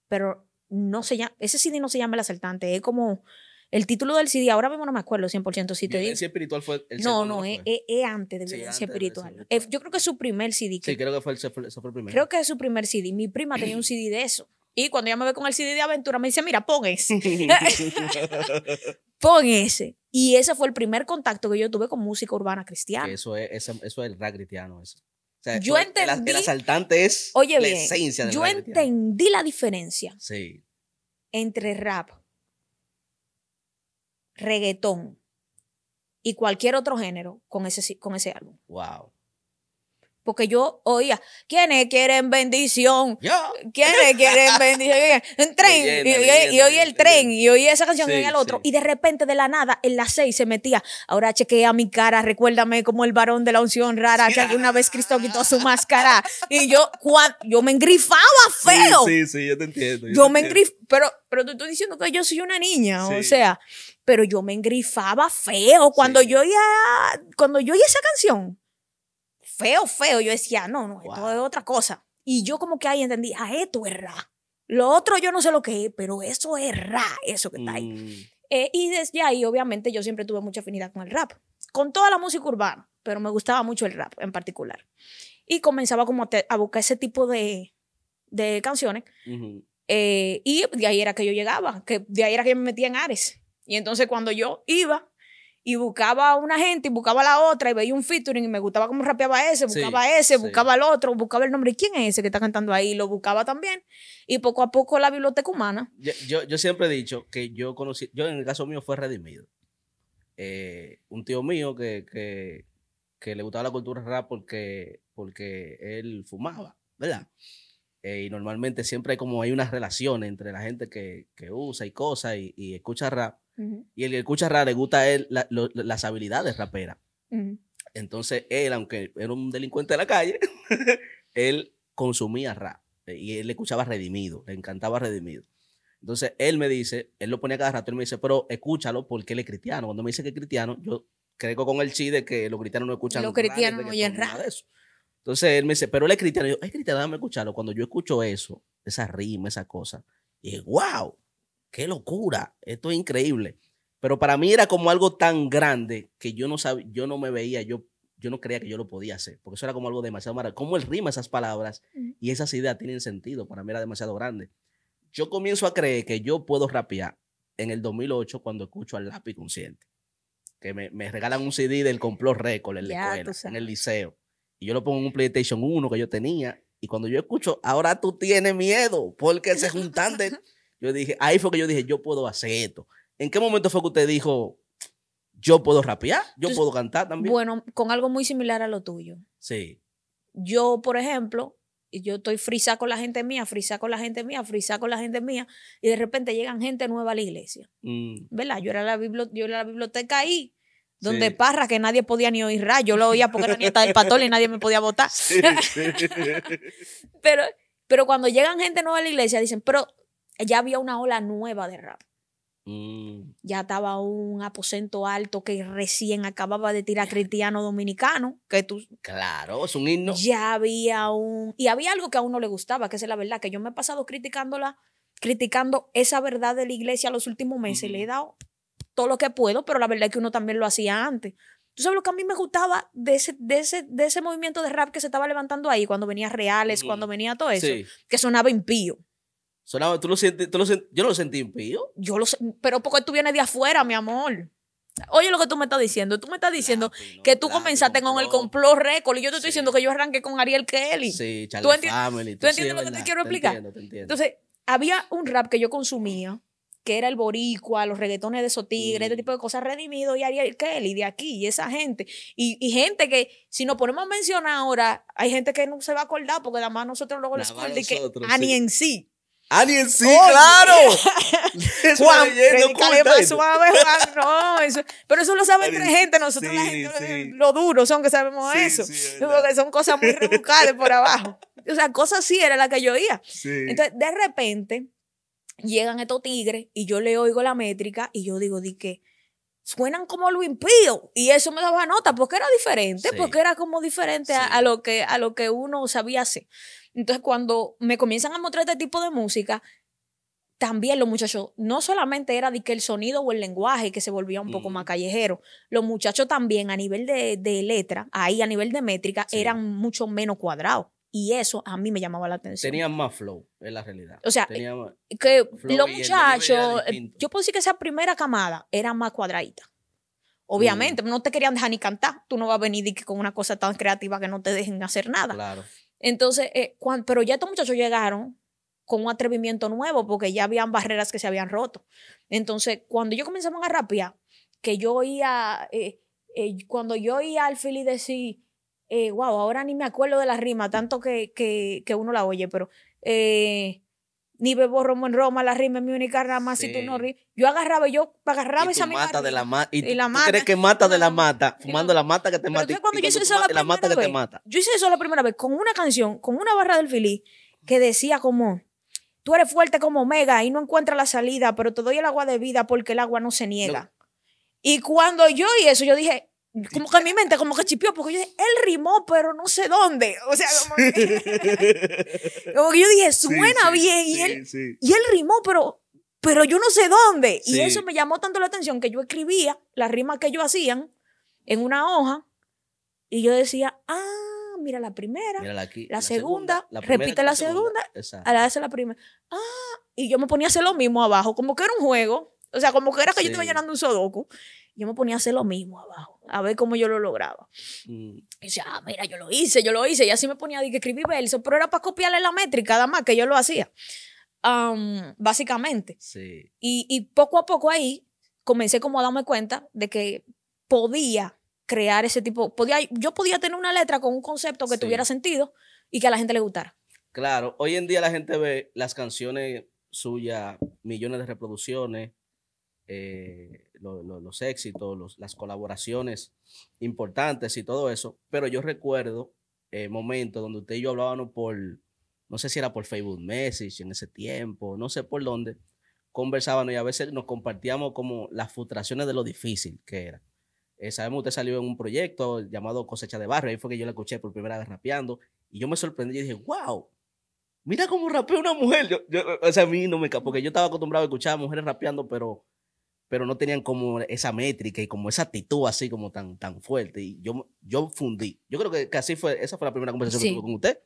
pero no se llama, ese CD no se llama el asaltante, es como el título del CD, ahora mismo no me acuerdo 100%. Si te digo.
espiritual fue el No,
no, es, antes de espiritual. yo creo que es su primer CD. sí,
creo que fue el, ese Creo
que es su primer CD. Mi prima tenía un CD de eso. Y cuando ella me ve con el CD de aventura, me dice, mira, pon ese. con ese. Y ese fue el primer contacto que yo tuve con música urbana cristiana. Eso es,
el rap cristiano. Eso. O sea, yo entendí, el, asaltante es oye, la esencia Yo
entendí la diferencia entre rap, reggaetón y cualquier otro género con ese, con ese álbum. Wow. Porque yo oía, ¿quiénes quieren bendición? Yo. ¿Quiénes quieren bendición? Un tren. y, oí el tren, y oí esa canción y en el otro. Y de repente, de la nada, en las seis se metía. Ahora chequea mi cara, recuérdame como el varón de la unción rara, que alguna vez Cristo quitó su máscara. Y yo, yo me engrifaba feo.
Sí, sí, yo te entiendo. Yo, me engrifaba,
pero, pero te estoy diciendo que yo soy una niña, o sea, pero yo me engrifaba feo cuando yo oía, cuando yo oía esa canción feo, feo, yo decía, no, no, esto es otra cosa. Y yo como que ahí entendí, ah, esto es ra. Lo otro yo no sé lo que es, pero eso es ra, eso que está ahí. Mm. Eh, y desde ahí, obviamente, yo siempre tuve mucha afinidad con el rap, con toda la música urbana, pero me gustaba mucho el rap en particular. Y comenzaba como a, buscar ese tipo de, de canciones. Eh, y de ahí era que yo llegaba, que de ahí era que yo me metía en Ares. Y entonces cuando yo iba, y buscaba a una gente y buscaba a la otra y veía un featuring y me gustaba cómo rapeaba ese, buscaba ese, buscaba el otro, buscaba el nombre. ¿Quién es ese que está cantando ahí? Lo buscaba también. Y poco a poco la biblioteca humana.
Yo, yo, siempre he dicho que yo conocí, yo en el caso mío fue redimido. Eh, un tío mío que, que, le gustaba la cultura rap porque, porque él fumaba, ¿verdad? Eh, y normalmente siempre hay como hay una relación entre la gente que, que usa y cosas y escucha rap y el que escucha rap le gusta él las habilidades raperas. Entonces él, aunque era un delincuente de la calle, él consumía rap eh, y él escuchaba redimido, le encantaba redimido. Entonces él me dice, él lo ponía cada rato, él me dice, pero escúchalo porque él es cristiano. Cuando me dice que es cristiano, yo creo con el chi de que los cristianos no escuchan Los
cristianos no oyen rap.
Entonces él me dice, pero él es cristiano. es cristiano, déjame escucharlo. Cuando yo escucho eso, esa rima, esa cosa, y wow, qué locura, esto es increíble. Pero para mí era como algo tan grande que yo no sabía, yo no me veía, yo, yo no creía que yo lo podía hacer, porque eso era como algo demasiado maravilloso. Cómo el rima esas palabras mm. y esas ideas tienen sentido, para mí era demasiado grande. Yo comienzo a creer que yo puedo rapear en el 2008 cuando escucho al lápiz consciente, que me, regalan un CD del complot récord en el liceo. Y yo lo pongo en un PlayStation 1 que yo tenía. Y cuando yo escucho, ahora tú tienes miedo porque se juntan de... Yo dije, ahí fue que yo dije, yo puedo hacer esto. ¿En qué momento fue que usted dijo, yo puedo rapear, yo puedo cantar también?
Bueno, con algo muy similar a lo tuyo. Sí. Yo, por ejemplo, yo estoy frisa con la gente mía, frisa con la gente mía, frisa con la gente mía, y de repente llegan gente nueva a la iglesia. Mm. ¿Verdad? Yo era, la la biblioteca ahí, donde Parra, que nadie podía ni oír ra, yo lo oía porque era nieta del pastor y nadie me podía votar. pero, pero cuando llegan gente nueva a la iglesia, dicen, pero ya había una ola nueva de rap. Mm. Ya estaba un aposento alto que recién acababa de tirar cristiano dominicano, que tú... Claro,
es un himno. Ya
había un... Y había algo que a uno le gustaba, que es la verdad, que yo me he pasado criticándola, criticando esa verdad de la iglesia los últimos meses. Le he dado todo lo que puedo, pero la verdad es que uno también lo hacía antes. ¿Tú sabes lo que a mí me gustaba de ese, ese, de ese movimiento de rap que se estaba levantando ahí, cuando venía Reales, cuando venía todo eso? Que sonaba impío
yo lo sentí impío.
Yo lo sé, pero porque tú vienes de afuera, mi amor. Oye lo que tú me estás diciendo. Tú me estás ah, diciendo pues que tú comenzaste con el complot récord y yo te estoy diciendo que yo arranqué con Ariel Kelly.
Sí, ¿Tú, entiendes lo que te quiero explicar? Entonces,
había un rap que yo consumía, que era el boricua, los reggaetones de esos tigres, este mm. tipo de cosas, Redimido y Ariel Kelly de aquí y esa gente. Y, gente que, si nos ponemos a mencionar ahora, hay gente que no se va a acordar porque además nosotros luego les y que a ah, ni en sí.
Alguien sí, oh, claro. Juan, suave,
no. pero eso lo sabe entre gente, nosotros la
gente,
lo duro son que sabemos eso. son cosas muy rebuscadas por abajo. O sea, cosas así era la que yo oía. Entonces, de repente, llegan estos tigres y yo le oigo la métrica y yo digo, di que suenan como lo impío. Y eso me daba nota, porque era diferente, porque era como diferente a, lo que, a lo que uno sabía hacer. Entonces, cuando me comienzan a mostrar este tipo de música, también los muchachos, no solamente era de que el sonido o el lenguaje que se volvía un poco mm. más callejero, los muchachos también a nivel de, letra, ahí a nivel de métrica, eran mucho menos cuadrados. Y eso a mí me llamaba la atención.
Tenían más flow, es la realidad.
O sea, eh, que los muchachos, eh, yo puedo decir que esa primera camada era más cuadradita. Mm. Obviamente, no te querían dejar ni cantar. Tú no vas a venir con una cosa tan creativa que no te dejen hacer nada. Claro. Entonces, eh, pero ya estos muchachos llegaron con un atrevimiento nuevo porque ya habían barreras que se habían roto. Entonces, cuando yo comenzamos a rapear, que yo oía, eh, eh, cuando yo oía al Philly decir, wow, ahora ni me acuerdo de la rima, tanto que, que, que uno la oye, pero ni bebo romo en Roma, la rima es mi única rama, si tú no ríes Yo agarraba, yo agarraba y esa mata
de la mata y, ¿tú crees que mata de la mata, fumando la mata que te mata. yo hice eso la, mata que te mata.
Yo hice eso la primera vez con una canción, con una barra del Fili que decía como Tú eres fuerte como Omega y no encuentras la salida, pero te doy el agua de vida porque el agua no se niega. Y cuando yo y eso, yo dije, como que en mi mente, como que chipió, porque yo dije, él rimó, pero no sé dónde. O sea, como que, yo dije, suena bien, y, él, rimó, pero pero yo no sé dónde. Y eso me llamó tanto la atención que yo escribía las rimas que ellos hacían en una hoja y yo decía, ah, mira la primera,
la, segunda, repite la segunda, segunda a la
vez la primera. Ah, y yo me ponía a hacer lo mismo abajo, como que era un juego. O sea, como que era que yo yo iba llenando un sudoku, yo me ponía a hacer lo mismo abajo, a ver cómo yo lo lograba. Mm. Y decía, ah, mira, yo lo hice, yo lo hice. Y así me ponía a que escribí versos, pero era para copiarle la métrica, nada más que yo lo hacía. básicamente. Y, poco a poco ahí comencé como a darme cuenta de que podía crear ese tipo, podía, yo podía tener una letra con un concepto que tuviera sentido y que a la gente le gustara.
Claro, hoy en día la gente ve las canciones suyas, millones de reproducciones, eh, los éxitos, las colaboraciones importantes y todo eso, pero yo recuerdo eh, momentos donde usted y yo hablábamos por, no sé si era por Facebook Message en ese tiempo, no sé por dónde, conversábamos y a veces nos compartíamos como las frustraciones de lo difícil que era. Eh, sabemos usted salió en un proyecto llamado Cosecha de Barrio, ahí fue que yo la escuché por primera vez rapeando y yo me sorprendí y dije, wow, mira cómo rapea una mujer. Yo, o sea, a mí no me porque yo estaba acostumbrado a escuchar a mujeres rapeando, pero pero no tenían como esa métrica y como esa actitud así como tan, tan fuerte. Y yo, yo fundí. Yo creo que, así fue, esa fue la primera conversación que tuve con usted.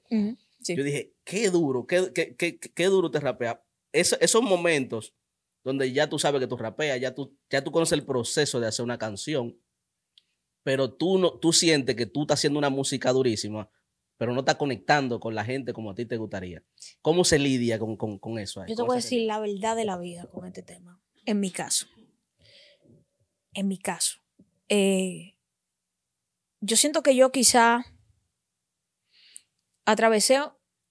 Yo dije, qué duro, qué, qué, qué, duro te rapea. esos momentos donde ya tú sabes que tú rapeas, ya tú, ya tú conoces el proceso de hacer una canción, pero tú, no, tú sientes que tú estás haciendo una música durísima, pero no estás conectando con la gente como a ti te gustaría. ¿Cómo se lidia con, con,
eso? Yo te voy a decir la verdad de la vida con este tema, en mi caso en mi caso. Eh, yo siento que yo quizá atravesé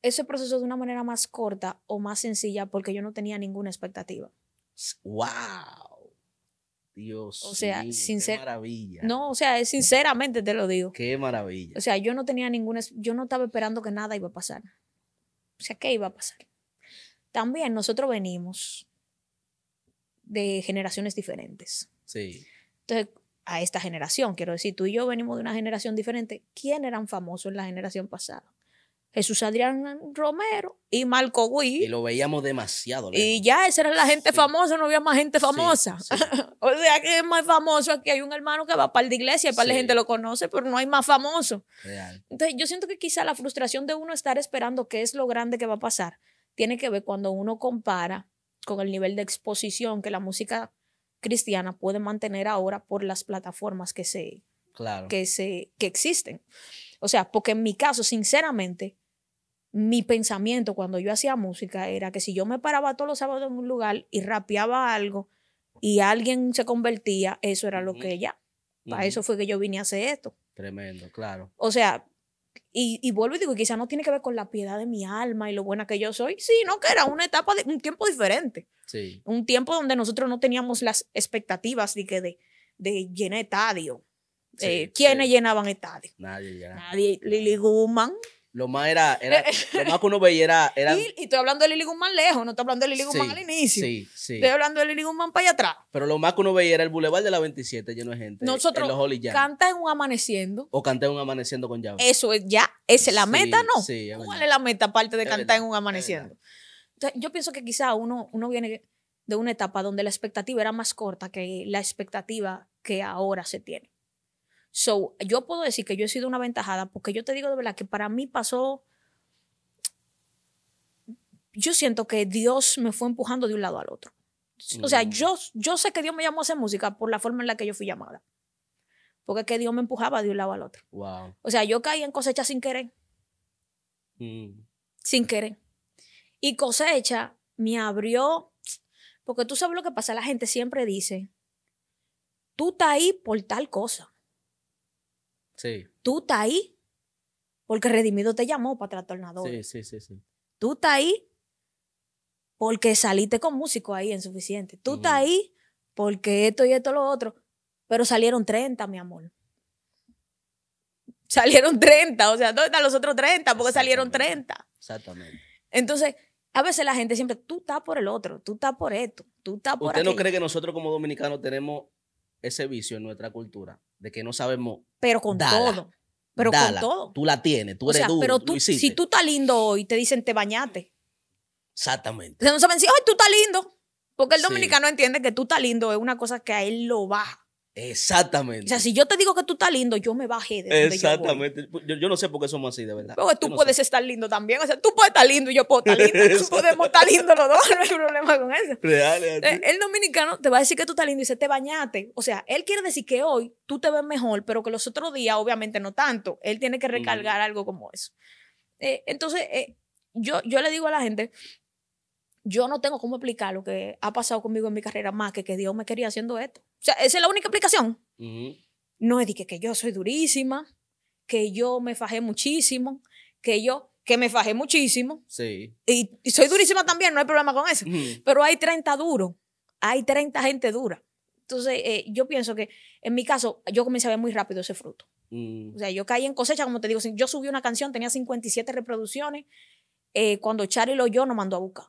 ese proceso de una manera más corta o más sencilla porque yo no tenía ninguna expectativa.
wow. Dios.
O sea, mío, qué maravilla. No, o sea, sinceramente te lo digo.
Qué maravilla.
O sea, yo no tenía ninguna yo no estaba esperando que nada iba a pasar. O sea, ¿qué iba a pasar? También nosotros venimos de generaciones diferentes. Sí. Entonces, a esta generación, quiero decir, tú y yo venimos de una generación diferente. ¿Quién eran famosos en la generación pasada? Jesús Adrián Romero y Marco Gui. Y lo veíamos
demasiado.
Y ya, esa era la gente famosa, no había más gente famosa. o sea, que es más famoso aquí. Hay un hermano que va para la iglesia y para la gente lo conoce, pero no hay más famoso. Entonces, yo siento que quizá la frustración de uno estar esperando qué es lo grande que va a pasar tiene que ver cuando uno compara con el nivel de exposición que la música cristiana puede mantener ahora por las plataformas que se, que se que existen. O sea, porque en mi caso, sinceramente, mi pensamiento cuando yo hacía música era que si yo me paraba todos los sábados en un lugar y rapeaba algo y alguien se convertía, eso era lo que ya Para eso fue que yo vine a hacer esto.
Tremendo, claro.
O sea, y, y, vuelvo y digo, quizás no tiene que ver con la piedad de mi alma y lo buena que yo soy, sino que era una etapa, de, un tiempo diferente. Sí. Un tiempo donde nosotros no teníamos las expectativas de que de, de llenar estadio. Eh, ¿Quiénes llenaban estadio? Nadie llenaba. Nadie. Lili
lo más era, eh, eh. que uno veía era... Y,
estoy hablando de Lili más lejos, no estoy hablando de Lili más al
inicio. Estoy hablando
de Lili más para allá atrás.
Pero lo más que uno veía era el bulevar de la 27 lleno de gente. Nosotros, canta
en un amaneciendo.
O canta en un amaneciendo con llave. Eso
es ya, esa es la meta, ¿no? ¿Cuál es la meta aparte de cantar en un amaneciendo? Yo pienso que quizás uno, uno viene de una etapa donde la expectativa era más corta que la expectativa que ahora se tiene. So, yo puedo decir que yo he sido una ventajada porque yo te digo de verdad que para mí pasó, yo siento que Dios me fue empujando de un lado al otro. O sea, mm. yo, yo sé que Dios me llamó a hacer música por la forma en la que yo fui llamada. Porque es que Dios me empujaba de un lado al otro. O sea, yo caí en cosecha sin querer. Mm. Sin querer. Y cosecha me abrió, porque tú sabes lo que pasa, la gente siempre dice, tú está ahí por tal cosa. Sí. Tú estás ahí porque Redimido te llamó para Trastornador.
Sí, sí, sí, sí.
Tú estás ahí porque saliste con músico ahí en suficiente. Tú está ahí porque esto y esto lo otro. Pero salieron 30, mi amor. Salieron 30, o sea, ¿dónde están los otros 30? Porque salieron 30. Exactamente. Entonces, a veces la gente siempre, tú estás por el otro, tú estás por esto, tú estás por ¿Usted no cree
que nosotros como dominicanos tenemos ese vicio en nuestra cultura? de que no sabemos.
Pero con todo. Pero con todo.
Tú la tienes, tú eres duro, Pero tú, si tú
estás lindo hoy, te dicen te bañate
Exactamente.
nos no saben si, ay, tú estás lindo. Porque el dominicano entiende que tú estás lindo es una cosa que a él lo baja.
Exactamente. O sea,
si yo te digo que tú estás lindo, yo me bajé de Exactamente.
Yo, no sé por qué somos así, de verdad. Porque tú puedes
estar lindo también. O sea, tú puedes estar lindo y yo puedo estar lindo. podemos estar lindos los dos, no hay problema con eso. Eh, el dominicano te va a decir que tú estás lindo y dice, te bañaste. O sea, él quiere decir que hoy tú te ves mejor, pero que los otros días, obviamente, no tanto. Él tiene que recargar algo como eso. Eh, entonces, eh, yo, yo le digo a la gente yo no tengo cómo explicar lo que ha pasado conmigo en mi carrera más que que Dios me quería haciendo esto. O sea, esa es la única explicación. No es que, yo soy durísima, que yo me fajé muchísimo, que yo, que me fajé muchísimo. Sí. Y, soy durísima también, no hay problema con eso. Pero hay 30 duros, hay 30 gente dura. Entonces, eh, yo pienso que en mi caso, yo comencé a ver muy rápido ese fruto. Mm. O sea, yo caí en cosecha, como te digo, yo subí una canción, tenía 57 reproducciones, eh, cuando Charlie lo oyó, no mandó a buscar.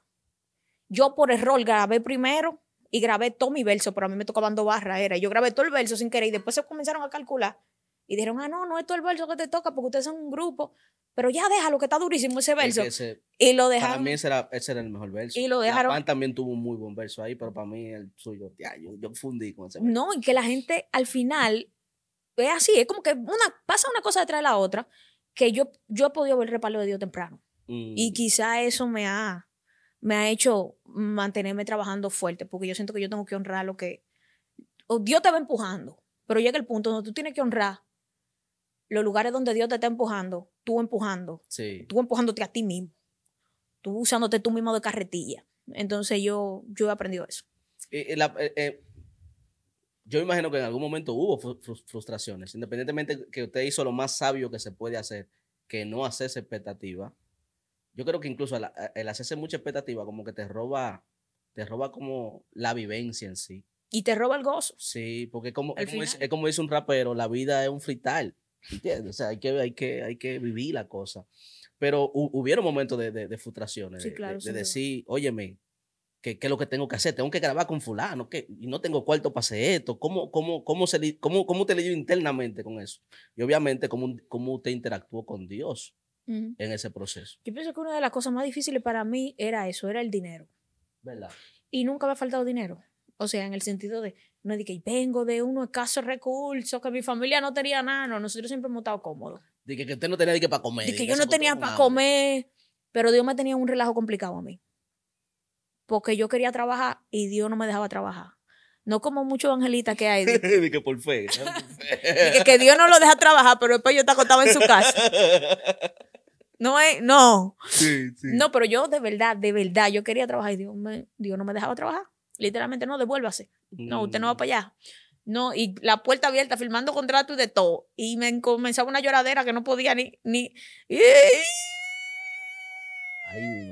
Yo por error grabé primero y grabé todo mi verso, pero a mí me tocaba dos Barra. era. Yo grabé todo el verso sin querer y después se comenzaron a calcular. Y dijeron, ah, no, no es todo el verso que te toca porque ustedes son un grupo. Pero ya deja lo que está durísimo ese verso.
y lo dejaron. Para mí ese era, el mejor verso. Y lo dejaron. Juan también tuvo un muy buen verso ahí, pero para mí el suyo, ya, yo, fundí con ese verso.
No, y que la gente al final es así, es como que una, pasa una cosa detrás de la otra que yo, yo he podido ver el reparo de Dios temprano. Mm. Y quizá eso me ha me ha hecho mantenerme trabajando fuerte, porque yo siento que yo tengo que honrar lo que... Dios te va empujando, pero llega el punto donde tú tienes que honrar los lugares donde Dios te está empujando, tú empujando, tú empujándote a ti mismo, tú usándote tú mismo de carretilla. Entonces yo, yo he aprendido eso.
Eh, eh, yo imagino que en algún momento hubo frustraciones, independientemente que usted hizo lo más sabio que se puede hacer, que no hacerse expectativa, yo creo que incluso eh, el, hacerse mucha expectativa como que te roba, te roba como la vivencia en sí.
Y te roba el gozo.
Sí, porque como, es como, es, dice un rapero, la vida es un frital, ¿Entiendes? O sea, hay que, hay, que, hay que vivir la cosa. Pero hubieron momentos de, de, de frustraciones, sí, claro, de, decir, óyeme, ¿qué, es lo que tengo que hacer? Tengo que grabar con fulano, que y no tengo cuarto para hacer esto. ¿Cómo, cómo, cómo, se, cómo, cómo te dio internamente con eso? Y obviamente, ¿cómo, cómo usted interactuó con Dios? en ese proceso.
Yo pienso que una de las cosas más difíciles para mí era eso, era el dinero. ¿Verdad? Y nunca me ha faltado dinero. O sea, en el sentido de, no de que vengo de unos escasos recursos, que mi familia no tenía nada, no, nosotros siempre hemos estado cómodos.
De que, usted no tenía de que para comer. De que, yo no tenía para
comer, pero Dios me tenía un relajo complicado a mí. Porque yo quería trabajar y Dios no me dejaba trabajar. No como muchos angelitas que hay.
Dije que por fe. Dije
que, Dios no lo deja trabajar, pero después yo estaba Acostado en su casa. No no. No, pero yo de verdad, de verdad, yo quería trabajar y Dios, me, Dios no me dejaba trabajar. Literalmente, no, devuélvase. No, usted no va para allá. No, y la puerta abierta, firmando contratos y de todo. Y me comenzaba una lloradera que no podía ni. ni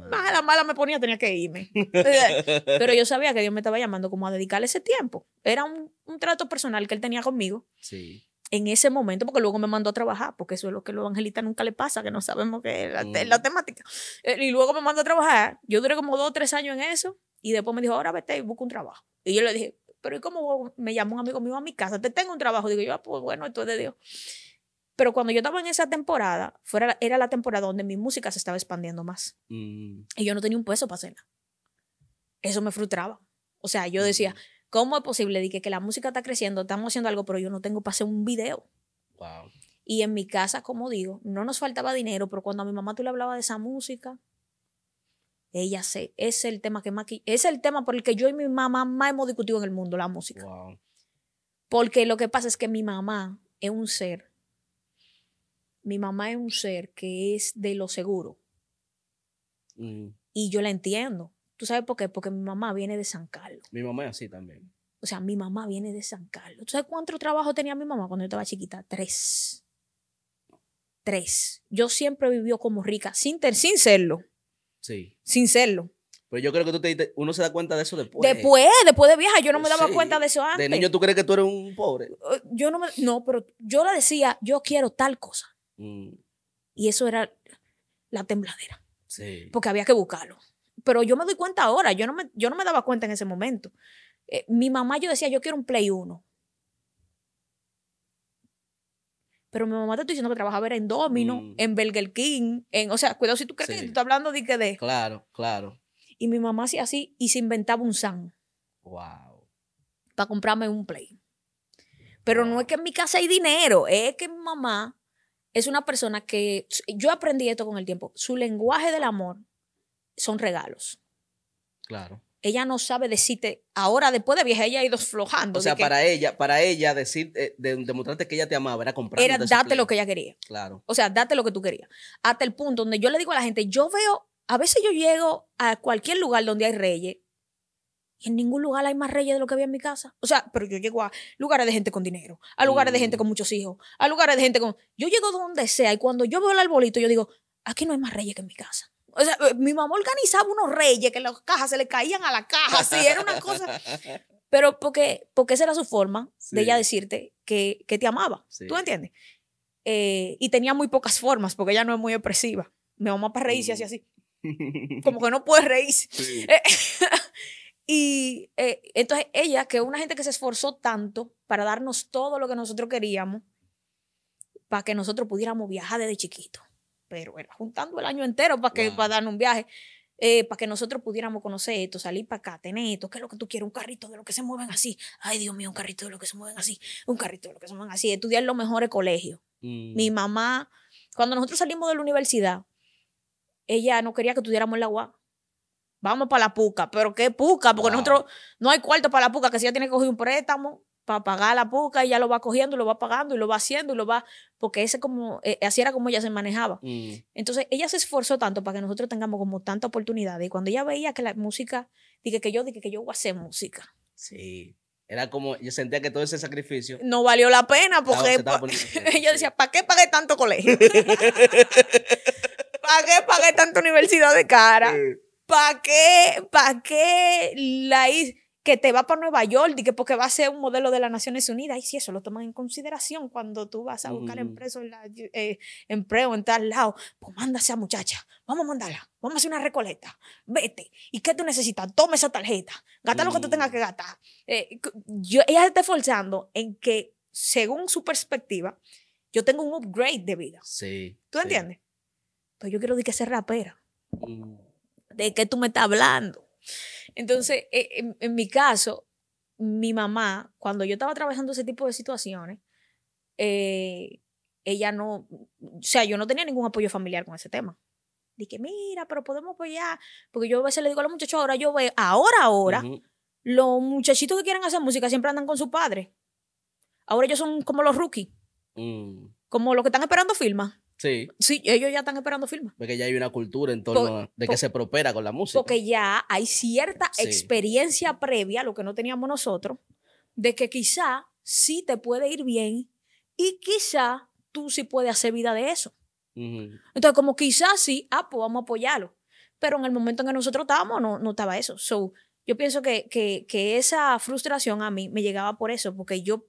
Más a la mala me ponía, tenía que irme. Pero yo sabía que Dios me estaba llamando como a dedicarle ese tiempo. Era un, un trato personal que él tenía conmigo. Sí en ese momento, porque luego me mandó a trabajar, porque eso es lo que a los evangelistas nunca le pasa, que no sabemos qué es la, mm. temática. Eh, y luego me mandó a trabajar. Yo duré como dos o tres años en eso y después me dijo, ahora vete y busca un trabajo. Y yo le dije, pero ¿y cómo me llamó un amigo mío a mi casa? Te tengo un trabajo. Digo yo, ah, pues bueno, esto es de Dios. Pero cuando yo estaba en esa temporada, fuera, era la temporada donde mi música se estaba expandiendo más. Mm. Y yo no tenía un peso para hacerla. Eso me frustraba. O sea, yo decía... Mm. ¿Cómo es posible de que, la música está creciendo, estamos haciendo algo, pero yo no tengo para hacer un video? Y en mi casa, como digo, no nos faltaba dinero, pero cuando a mi mamá tú le hablabas de esa música, ella sé, es el tema que más, es el tema por el que yo y mi mamá más hemos discutido en el mundo, la música. Porque lo que pasa es que mi mamá es un ser, mi mamá es un ser que es de lo seguro. Mm. Y yo la entiendo. ¿Tú sabes por qué? Porque mi mamá viene de San Carlos.
Mi mamá es así también.
O sea, mi mamá viene de San Carlos. ¿Tú sabes cuánto trabajo tenía mi mamá cuando yo estaba chiquita? Tres. Tres. Yo siempre vivió como rica, sin, ter, sin serlo. Sí. Sin serlo.
Pero pues yo creo que tú te, uno se da cuenta de eso después. Después,
después de viajar. yo no me daba cuenta de eso antes. De niño,
¿tú crees que tú eres un
pobre? Uh, yo no me, no, pero yo le decía, yo quiero tal cosa. Mm. Y eso era la tembladera. Sí. Porque había que buscarlo pero yo me doy cuenta ahora, yo no me, yo no me daba cuenta en ese momento. Eh, mi mamá yo decía, yo quiero un Play 1. Pero mi mamá te estoy diciendo que trabajaba en Domino, mm. en Belger King, en, o sea, cuidado si tú crees que tú estás hablando de que de.
Claro, claro.
Y mi mamá hacía así y se inventaba un san.
Wow.
Para comprarme un Play. Pero no es que en mi casa hay dinero, es que mi mamá es una persona que, yo aprendí esto con el tiempo, su lenguaje del amor son regalos. Claro. Ella no sabe decirte, ahora después de vieja, ella ha ido flojando. O sea, para
ella, para ella decir, eh, demostrarte que ella te amaba, era comprar. Era date lo que ella quería. Claro. O
sea, date lo que tú querías. Hasta el punto donde yo le digo a la gente, yo veo, a veces yo llego a cualquier lugar donde hay reyes, y en ningún lugar hay más reyes de lo que había en mi casa. O sea, pero yo llego a lugares de gente con dinero, a lugares de mm. gente con muchos hijos, a lugares de gente con... Yo llego donde sea y cuando yo veo el arbolito, yo digo, aquí no hay más reyes que en mi casa. O sea, eh, mi mamá organizaba unos reyes que las cajas se le caían a la caja, Sí, era una cosa. Pero porque, porque esa era su forma de ella decirte que, que te amaba. ¿Tú entiendes? Eh, y tenía muy pocas formas porque ella no es muy opresiva. Mi mamá para reírse así, así.
Mm. Como
que no puede reírse. Eh, y entonces ella, que es una gente que se esforzó tanto para darnos todo lo que nosotros queríamos, para que nosotros pudiéramos viajar desde chiquito pero era juntando el año entero para que para darnos un viaje. Eh, para que nosotros pudiéramos conocer esto, salir para acá, tener esto, ¿qué es lo que tú quieres? Un carrito de lo que se mueven así. Ay, Dios mío, un carrito de lo que se mueven así. Un carrito de lo que se mueven así. Estudiar los mejores colegios. Mi mm. mamá, cuando nosotros salimos de la universidad, ella no quería que estudiáramos la agua Vamos para la puca, pero qué puca, porque nosotros no hay cuarto para la puca, que si ella tiene que coger un préstamo para pagar la puca y ya lo va cogiendo lo va pagando y lo va haciendo y lo va, porque ese como, eh, así era como ella se manejaba. Mm. Entonces ella se esforzó tanto para que nosotros tengamos como tanta oportunidad y cuando ella veía que la música, dije que yo, dije que yo voy a hacer música.
Sí. Era como, yo sentía que todo ese sacrificio.
No valió la pena porque. yo decía, ¿para qué pagué tanto colegio? ¿Para qué pagué tanta universidad de cara? ¿Para qué? ¿Para qué la hice? que te va para Nueva York y que porque va a ser un modelo de las Naciones Unidas. Y si eso lo toman en consideración cuando tú vas a buscar en eh, empleo en tal lado, pues mándase a muchacha, vamos a mandarla, vamos a hacer una recoleta, vete. ¿Y qué tú necesitas? Toma esa tarjeta, gata lo que tú tengas que gastar. Eh, yo, ella se está esforzando en que, según su perspectiva, yo tengo un upgrade de vida. Sí. ¿Tú entiendes? Pues yo quiero decir que sea rapera. ¿De qué tú me estás hablando? Entonces, e, en, mi caso, mi mamá, cuando yo estaba trabajando ese tipo de situaciones, eh, ella no, o sea, yo no tenía ningún apoyo familiar con ese tema. Dije, mira, pero podemos apoyar, pues porque yo a veces le digo a los muchachos, ahora yo veo, ahora, ahora, los muchachitos que quieren hacer música siempre andan con su padre. Ahora ellos son como los rookies, mm. como los que están esperando filmas. Sí. Sí, ellos ya están esperando firma. Porque ya hay una cultura en torno a, de que se prospera con la música. Porque ya hay cierta experiencia previa, lo que no teníamos nosotros, de que quizá sí te puede ir bien y quizá tú sí puedes hacer vida de eso. Entonces, como quizás sí, ah, pues vamos a apoyarlo. Pero en el momento en que nosotros estábamos, no, no estaba eso. So, yo pienso que, que, que esa frustración a mí me llegaba por eso, porque yo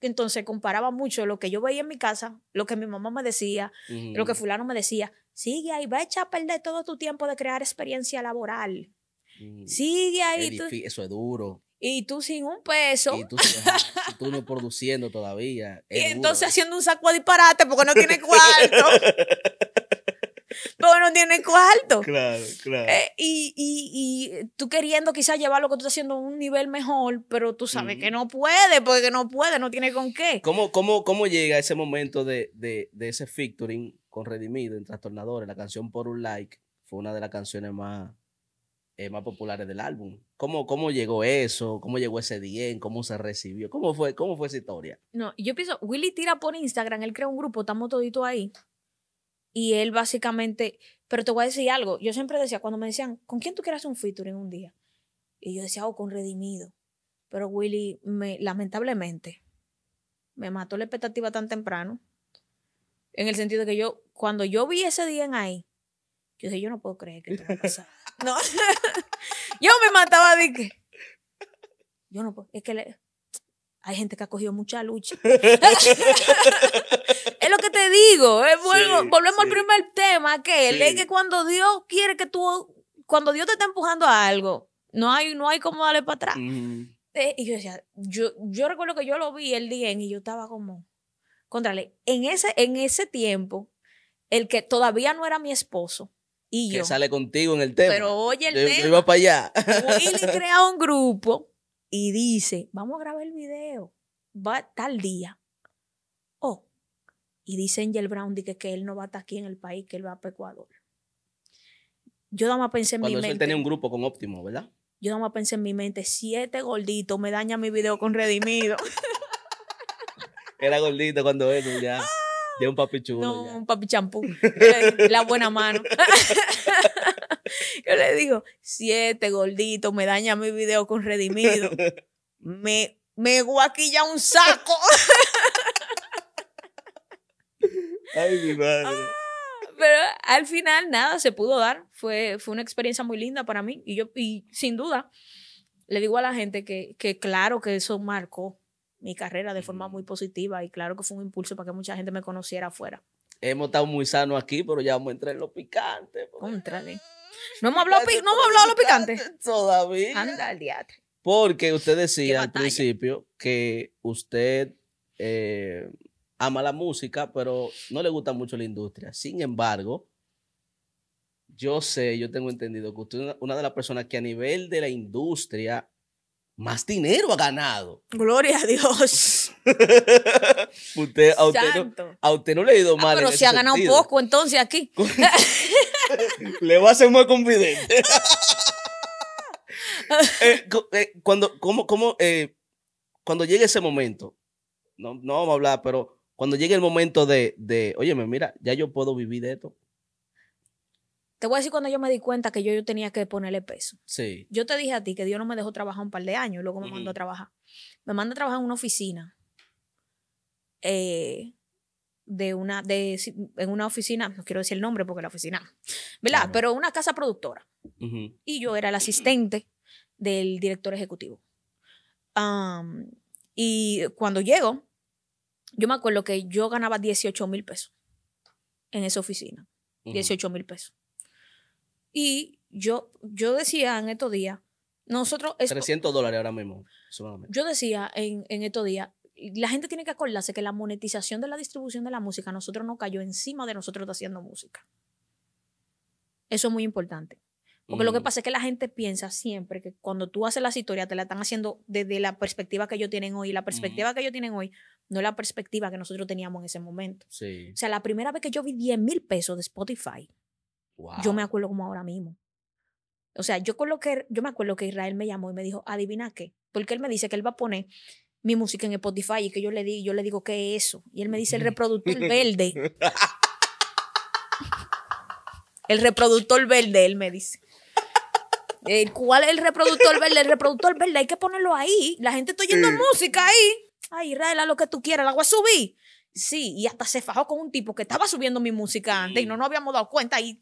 entonces comparaba mucho lo que yo veía en mi casa, lo que mi mamá me decía, lo que fulano me decía. Sigue ahí, va a echar a perder todo tu tiempo de crear experiencia laboral. Mm. Sigue ahí.
eso es duro.
Y tú sin un peso. Y tú,
no produciendo todavía. y entonces
eh. haciendo un saco de disparate porque no tiene cuarto. Pero no tiene cuarto.
Claro, claro. Eh,
y, y, y, tú queriendo quizás llevar lo que tú estás haciendo a un nivel mejor, pero tú sabes que no puede, porque no puede, no tiene con qué.
¿Cómo, cómo, cómo llega ese momento de, de, de ese featuring con Redimido en Trastornadores? La canción Por un Like fue una de las canciones más, eh, más populares del álbum. ¿Cómo, ¿Cómo llegó eso? ¿Cómo llegó ese día? ¿Cómo se recibió? ¿Cómo fue, ¿Cómo fue esa historia?
No, yo pienso, Willy tira por Instagram, él crea un grupo, estamos toditos ahí. Y él básicamente, pero te voy a decir algo, yo siempre decía, cuando me decían, ¿con quién tú quieres un featuring un día? Y yo decía, oh, con Redimido. Pero Willy, me, lamentablemente, me mató la expectativa tan temprano. En el sentido de que yo, cuando yo vi ese día en ahí, yo dije, yo no puedo creer que esto va a no. yo me mataba de que. Yo no puedo. Es que hay gente que ha cogido mucha lucha. lo que te digo. Eh, volvemos al primer tema, que que cuando Dios quiere que tú, cuando Dios te está empujando a algo, no hay, no hay cómo darle para atrás. Eh, y yo decía, yo, recuerdo que yo lo vi el día en y yo estaba como, contrale, en ese, en ese tiempo, el que todavía no era mi esposo,
y yo. Que sale contigo en el tema. Pero oye el yo, para allá.
crea un grupo y dice, vamos a grabar el video. Va tal día. Y dice Angel Brown que, que él no va a estar aquí en el país, que él va a Ecuador. Yo damos más pensé en mi mente. él tenía
un grupo con Óptimo, ¿verdad?
Yo damos pensé en mi mente, siete gorditos, me daña mi video con Redimido.
Era gordito cuando él ya. De un papi chulo.
un papi champú. La buena mano. Yo le digo, siete gorditos me daña mi video con redimido. Me, me guaquilla un saco. Ay, mi madre. Ah, pero al final nada se pudo dar. Fue, fue una experiencia muy linda para mí. Y yo, y sin duda, le digo a la gente que, claro que eso marcó mi carrera de forma muy positiva y claro que fue un impulso para que mucha gente me conociera afuera.
Hemos estado muy sanos aquí, pero ya vamos a entrar en lo picante.
Pues. No hemos hablado, no hemos hablado lo picante. Todavía. Anda al diatre.
Porque usted decía al principio que usted eh, ama la música, pero no le gusta mucho la industria. Sin embargo, yo sé, yo tengo entendido que usted es una, de las personas que a nivel de la industria más dinero ha ganado. Gloria a Dios. usted, a, usted no, le ha ido ah, mal. pero si ha ganado un poco
entonces aquí.
le va a ser muy
confidente.
Eh, eh, cuando, cómo eh, cuando llegue ese momento, no, no vamos a hablar, pero cuando llegue el momento de, de, mira, ya yo puedo vivir de esto.
Te voy a decir cuando yo me di cuenta que yo, yo tenía que ponerle peso. Sí. Yo te dije a ti que Dios no me dejó trabajar un par de años y luego me mandó a trabajar. Me mandó a trabajar en una oficina. Eh, de una, en una oficina, no quiero decir el nombre porque la oficina, ¿verdad? Pero una casa productora. Y yo era el asistente del director ejecutivo. y cuando llego, yo me acuerdo que yo ganaba 18 mil pesos en esa oficina. 18 mil pesos. Y yo, yo decía en estos días, nosotros... Es,
300 dólares ahora mismo.
Yo decía en, en estos días, la gente tiene que acordarse que la monetización de la distribución de la música nosotros no cayó encima de nosotros haciendo música. Eso es muy importante. Porque lo que pasa es que la gente piensa siempre que cuando tú haces las historias te la están haciendo desde la perspectiva que ellos tienen hoy. la perspectiva que ellos tienen hoy no es la perspectiva que nosotros teníamos en ese momento. O sea, la primera vez que yo vi 10 mil pesos de Spotify, yo me acuerdo como ahora mismo. O sea, yo, que, yo me acuerdo que Israel me llamó y me dijo, adivina qué. Porque él me dice que él va a poner mi música en Spotify y que yo le, di, yo le digo, ¿qué es eso? Y él me dice, el reproductor verde. el reproductor verde, él me dice. Eh, ¿Cuál es el reproductor verde? El reproductor verde hay que ponerlo ahí. La gente está oyendo música ahí. Ay, Israel, lo que tú quieras, la voy a subir. Sí, y hasta se fajó con un tipo que estaba subiendo mi música antes y no nos habíamos dado cuenta. Y,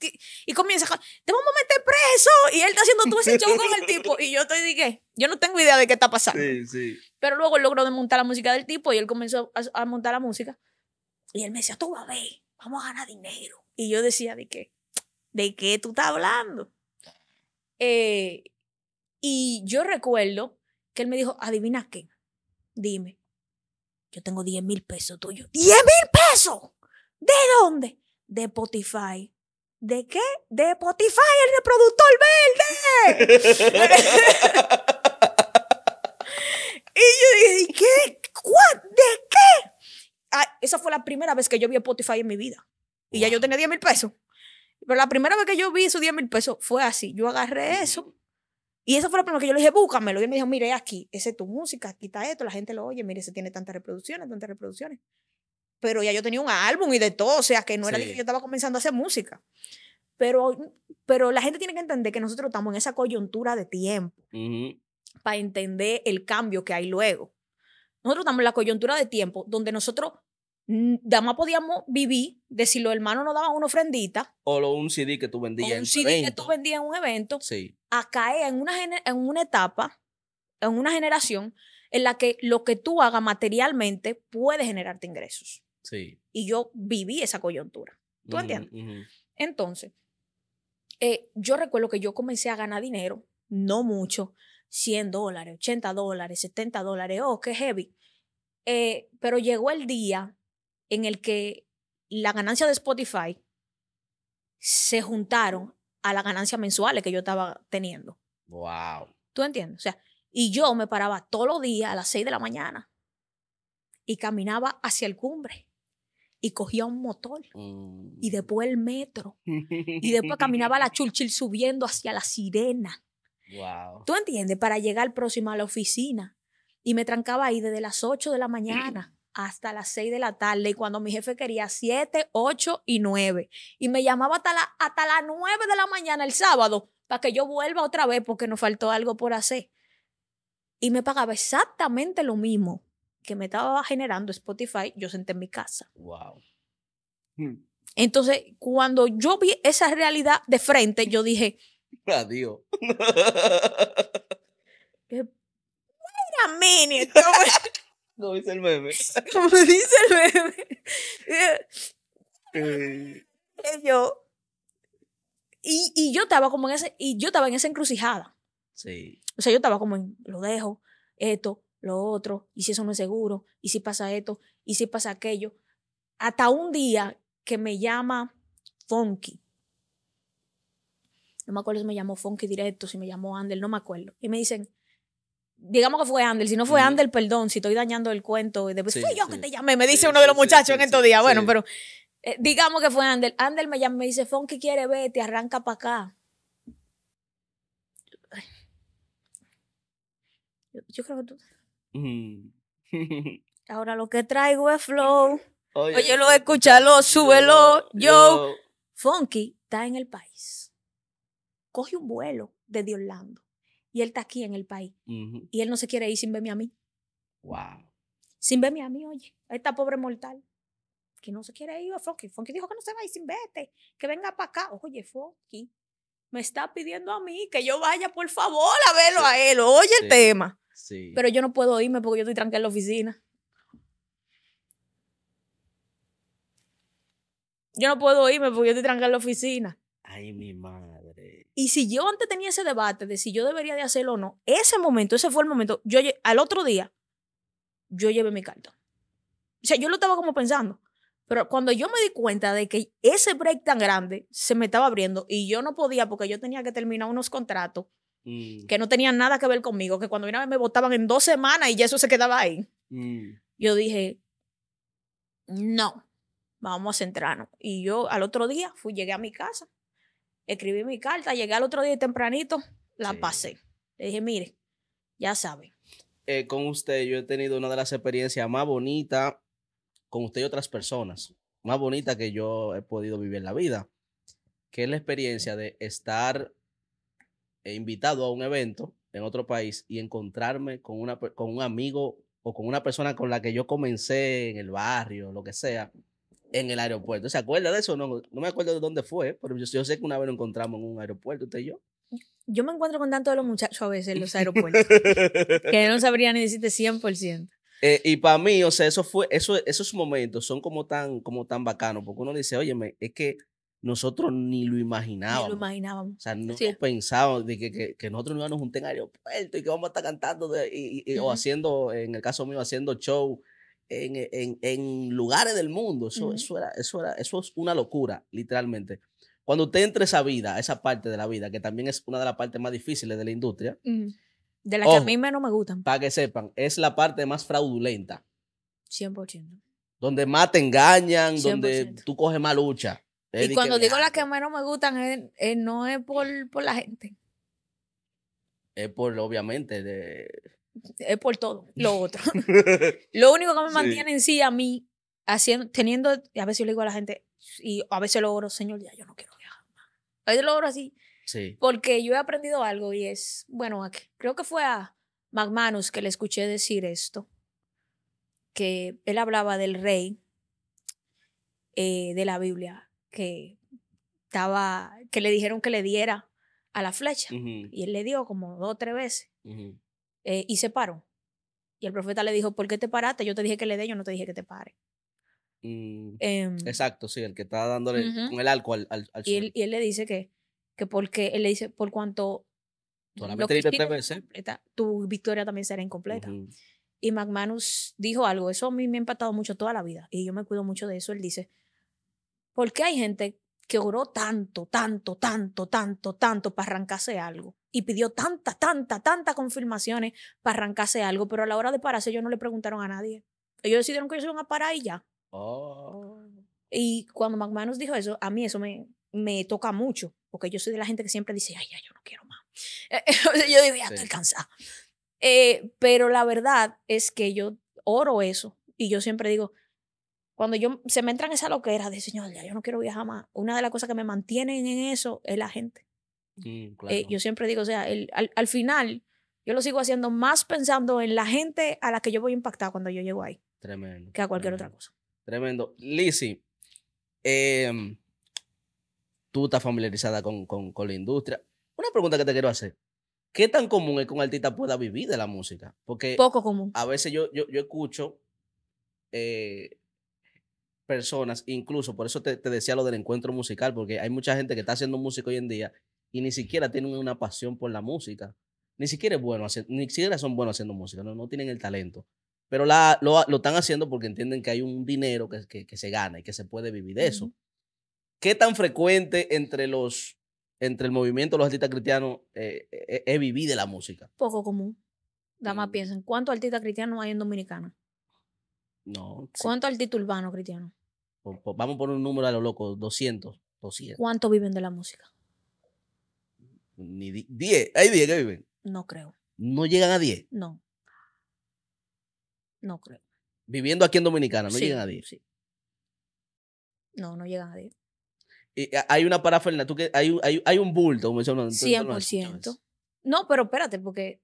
y comienza, a, te vamos a meter preso. Y él está haciendo todo ese show con el tipo. Y yo estoy, dije, yo no tengo idea de qué está pasando. Sí, sí. Pero luego logró desmontar la música del tipo y él comenzó a, montar la música. Y él me decía, tú vas a ver, vamos a ganar dinero. Y yo decía, ¿de qué? ¿De qué tú estás hablando? Eh, y yo recuerdo que él me dijo, adivina qué, dime, yo tengo 10 mil pesos tuyos. ¡10 mil pesos! ¿De dónde? De Spotify. ¿De qué? De Spotify, el reproductor verde. y yo dije, ¿qué? ¿De qué? Ah, esa fue la primera vez que yo vi Spotify en mi vida. Y ya yo tenía 10 mil pesos. Pero la primera vez que yo vi esos 10 mil pesos fue así. Yo agarré eso. Y eso fue lo primero que yo le dije, búscamelo. Y él me dijo, mire, aquí, esa es tu música, aquí está esto, la gente lo oye, mire, se tiene tantas reproducciones, tantas reproducciones. Pero ya yo tenía un álbum y de todo, o sea, que no era que yo estaba comenzando a hacer música. Pero, pero la gente tiene que entender que nosotros estamos en esa coyuntura de tiempo para entender el cambio que hay luego. Nosotros estamos en la coyuntura de tiempo donde nosotros nada más podíamos vivir de si los hermanos nos daban una ofrendita.
O lo, un CD que tú vendías en un CD que tú
vendías en un evento. Sí. A en una, en una etapa, en una generación en la que lo que tú hagas materialmente puede generarte ingresos. Sí. Y yo viví esa coyuntura. ¿Tú entiendes? Entonces, eh, yo recuerdo que yo comencé a ganar dinero, no mucho, 100 dólares, 80 dólares, 70 dólares, oh, qué heavy. Eh, pero llegó el día en el que la ganancia de Spotify se juntaron a la ganancia mensuales que yo estaba teniendo.
Wow.
¿Tú entiendes? O sea, y yo me paraba todos los días a las seis de la mañana y caminaba hacia el cumbre y cogía un motor y mm. después el metro y después caminaba la Chulchil subiendo hacia la sirena. Wow. ¿Tú entiendes? Para llegar próxima a la oficina y me trancaba ahí desde las 8 de la mañana hasta las 6 de la tarde y cuando mi jefe quería 7, 8 y 9. Y me llamaba hasta, hasta las 9 de la mañana el sábado para que yo vuelva otra vez porque nos faltó algo por hacer. Y me pagaba exactamente lo mismo que me estaba generando Spotify, yo senté en mi casa.
Wow. Hmm.
Entonces, cuando yo vi esa realidad de frente, yo dije,
adiós. Wait
a minute.
Como dice el bebé?
Como dice el eh,
bebé?
Eh, yo. Y, y, yo estaba como en ese, y yo estaba en esa encrucijada. Sí. O sea, yo estaba como en, lo dejo, esto, lo otro, y si eso no es seguro, y si pasa esto, y si pasa aquello. Hasta un día que me llama Funky. No me acuerdo si me llamó Funky directo, si me llamó Andel, no me acuerdo. Y me dicen, digamos que fue Ander, si no fue Ander, perdón, si estoy dañando el cuento, y después fui yo que te llamé, me dice uno de los muchachos en estos días, bueno, pero eh, digamos que fue Ander, Ander me llama, me dice, Fonky quiere ver, te arranca para acá. Yo, creo que tú...
Mm.
Ahora lo que traigo es flow. Oye, lo escúchalo, súbelo, yo. yo. Funky está en el país. Coge un vuelo desde Orlando y él está aquí en el país. Y él no se quiere ir sin verme a mí. Wow. Sin verme a mí, oye, esta pobre mortal que no se quiere ir a Funky. dijo que no se va a ir sin verte que venga para acá. Oye, Fonky me está pidiendo a mí que yo vaya, por favor, a verlo a él. Oye el tema. Sí. Pero yo no puedo irme porque yo estoy tranquila en la oficina. Yo no puedo irme porque yo estoy tranquila en la oficina. Ay, mi madre. Y si yo antes tenía ese debate de si yo debería de hacerlo o no, ese momento, ese fue el momento, yo al otro día, yo llevé mi carta. O sea, yo lo estaba como pensando. Pero cuando yo me di cuenta de que ese break tan grande se me estaba abriendo y yo no podía porque yo tenía que terminar unos contratos mm. que no tenían nada que ver conmigo, que cuando una vez me votaban en dos semanas y ya eso se quedaba ahí, mm. yo dije, no, vamos a centrarnos. Y yo al otro día fui, llegué a mi casa Escribí mi carta, llegué al otro día tempranito, la pasé. Le dije, mire, ya sabe.
Eh, con usted yo he tenido una de las experiencias más bonitas, con usted y otras personas, más bonitas que yo he podido vivir en la vida, que es la experiencia de estar invitado a un evento en otro país y encontrarme con, una, con un amigo o con una persona con la que yo comencé en el barrio, lo que sea, en el aeropuerto. ¿Se acuerda de eso? No, me acuerdo de dónde fue, pero yo, sé que una vez lo encontramos en un aeropuerto, usted y yo.
Yo me encuentro con tantos de los muchachos a veces en los aeropuertos
que
no sabría ni decirte 100%.
Eh, y para mí, o sea, eso fue, eso, esos momentos son como tan, como tan bacanos, porque uno dice, oye, es que nosotros ni lo imaginábamos. Ni lo
imaginábamos. O
sea, no pensábamos de que, que, nosotros no nos junté en aeropuerto y que vamos a estar cantando o haciendo, en el caso mío, haciendo show eh, en, lugares del mundo. Eso, eso, eso, era, eso es una locura, literalmente. Cuando usted entra a esa vida, esa parte de la vida, que también es una de las partes más difíciles de la industria.
De las que a mí menos me gustan.
Para que sepan, es la parte más fraudulenta. 100%. Donde más te engañan, donde tú coges más lucha. Y cuando digo las
que menos me gustan, no es por, por la gente.
Es por, obviamente, de
es por todo lo otro. lo único que me mantiene en sí a mí, haciendo, teniendo, a veces yo le digo a la gente, y a veces lo oro, Señor, ya yo no quiero viajar más. A veces lo oro así. Sí. Porque yo he aprendido algo y es, bueno, creo que fue a McManus que le escuché decir esto, que él hablaba del rey eh, de la Biblia, que estaba, que le dijeron que le diera a la flecha y él le dio como dos o tres veces. Eh, y se paró. Y el profeta le dijo, ¿por qué te paraste? Yo te dije que le dé, yo no te dije que te pare.
Mm, em, exacto, sí, el que está dándole con el alcohol al, y, él,
le dice que, que porque, él le dice, por cuanto... completa, tu victoria también será incompleta. Y McManus dijo algo, eso a mí me ha impactado mucho toda la vida y yo me cuido mucho de eso. Él dice, ¿por qué hay gente que oró tanto, tanto, tanto, tanto, tanto para arrancarse algo. Y pidió tanta tanta tanta confirmaciones para arrancarse algo, pero a la hora de pararse ellos no le preguntaron a nadie. Ellos decidieron que ellos iban a parar y ya. Oh. Y cuando nos dijo eso, a mí eso me, me toca mucho, porque yo soy de la gente que siempre dice, ay, ya, yo no quiero más. Eh, eh, yo digo, ya estoy cansada. Eh, pero la verdad es que yo oro eso y yo siempre digo, cuando yo se me entran esa loquera, de señor, ya yo no quiero viajar más, una de las cosas que me mantienen en eso es la gente.
Mm, eh,
yo siempre digo, o sea, al, final yo lo sigo haciendo más pensando en la gente a la que yo voy a impactar cuando yo llego ahí. Tremendo. Que a cualquier otra cosa.
Tremendo. Lizzy, em, tú estás familiarizada con, la industria. Una pregunta que te quiero hacer. ¿qué tan común es que un artista pueda vivir de la música? Porque poco común. A veces yo, yo, escucho eh, personas, incluso por eso te, decía lo del encuentro musical, porque hay mucha gente que está haciendo música hoy en día y ni siquiera tienen una pasión por la música. Ni siquiera, es bueno, ni siquiera son buenos haciendo música, no, tienen el talento. Pero la, lo, están haciendo porque entienden que hay un dinero que, se gana y que se puede vivir de eso. ¿Qué tan frecuente entre los entre el movimiento de los artistas cristianos eh, eh, es vivir de la música?
Poco común. Nada más mm. piensen, ¿cuántos artistas cristianos hay en Dominicana?
No. ¿Cuántos
artistas urbanos cristianos?
vamos a poner un número a lo loco, 200. 200.
¿Cuánto viven de la música?
Ni 10. ¿Hay 10 que viven? No creo. ¿No llegan a 10?
No. No creo.
Viviendo aquí en Dominicana, ¿no llegan a 10?
No, no llegan a 10.
hay una parafernalia, hay, un bulto, como dicen. 100%.
No, pero espérate, porque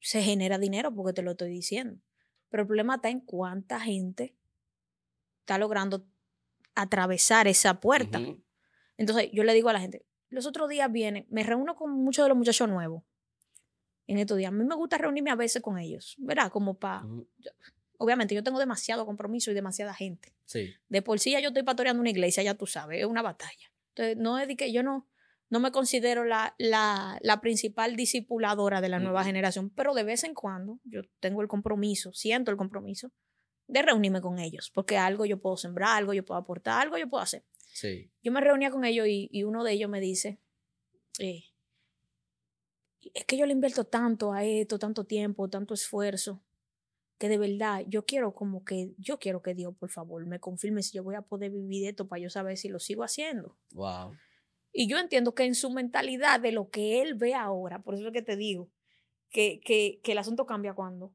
se genera dinero, porque te lo estoy diciendo. Pero el problema está en cuánta gente está logrando atravesar esa puerta. Entonces yo le digo a la gente, los otros días vienen, me reúno con muchos de los muchachos nuevos en estos días. A mí me gusta reunirme a veces con ellos, ¿verdad? Como para... Obviamente yo tengo demasiado compromiso y demasiada gente. Sí. De por sí ya yo estoy pastoreando una iglesia, ya tú sabes, es una batalla. Entonces no es que yo no, no me considero la, la, la principal discipuladora de la nueva generación, pero de vez en cuando yo tengo el compromiso, siento el compromiso de reunirme con ellos, porque algo yo puedo sembrar, algo yo puedo aportar, algo yo puedo hacer. Sí. Yo me reunía con ellos y, uno de ellos me dice, eh, es que yo le invierto tanto a esto, tanto tiempo, tanto esfuerzo, que de verdad yo quiero como que, yo quiero que Dios, por favor, me confirme si yo voy a poder vivir esto para yo saber si lo sigo haciendo. Wow. Y yo entiendo que en su mentalidad de lo que él ve ahora, por eso es que te digo, que, que, que el asunto cambia cuando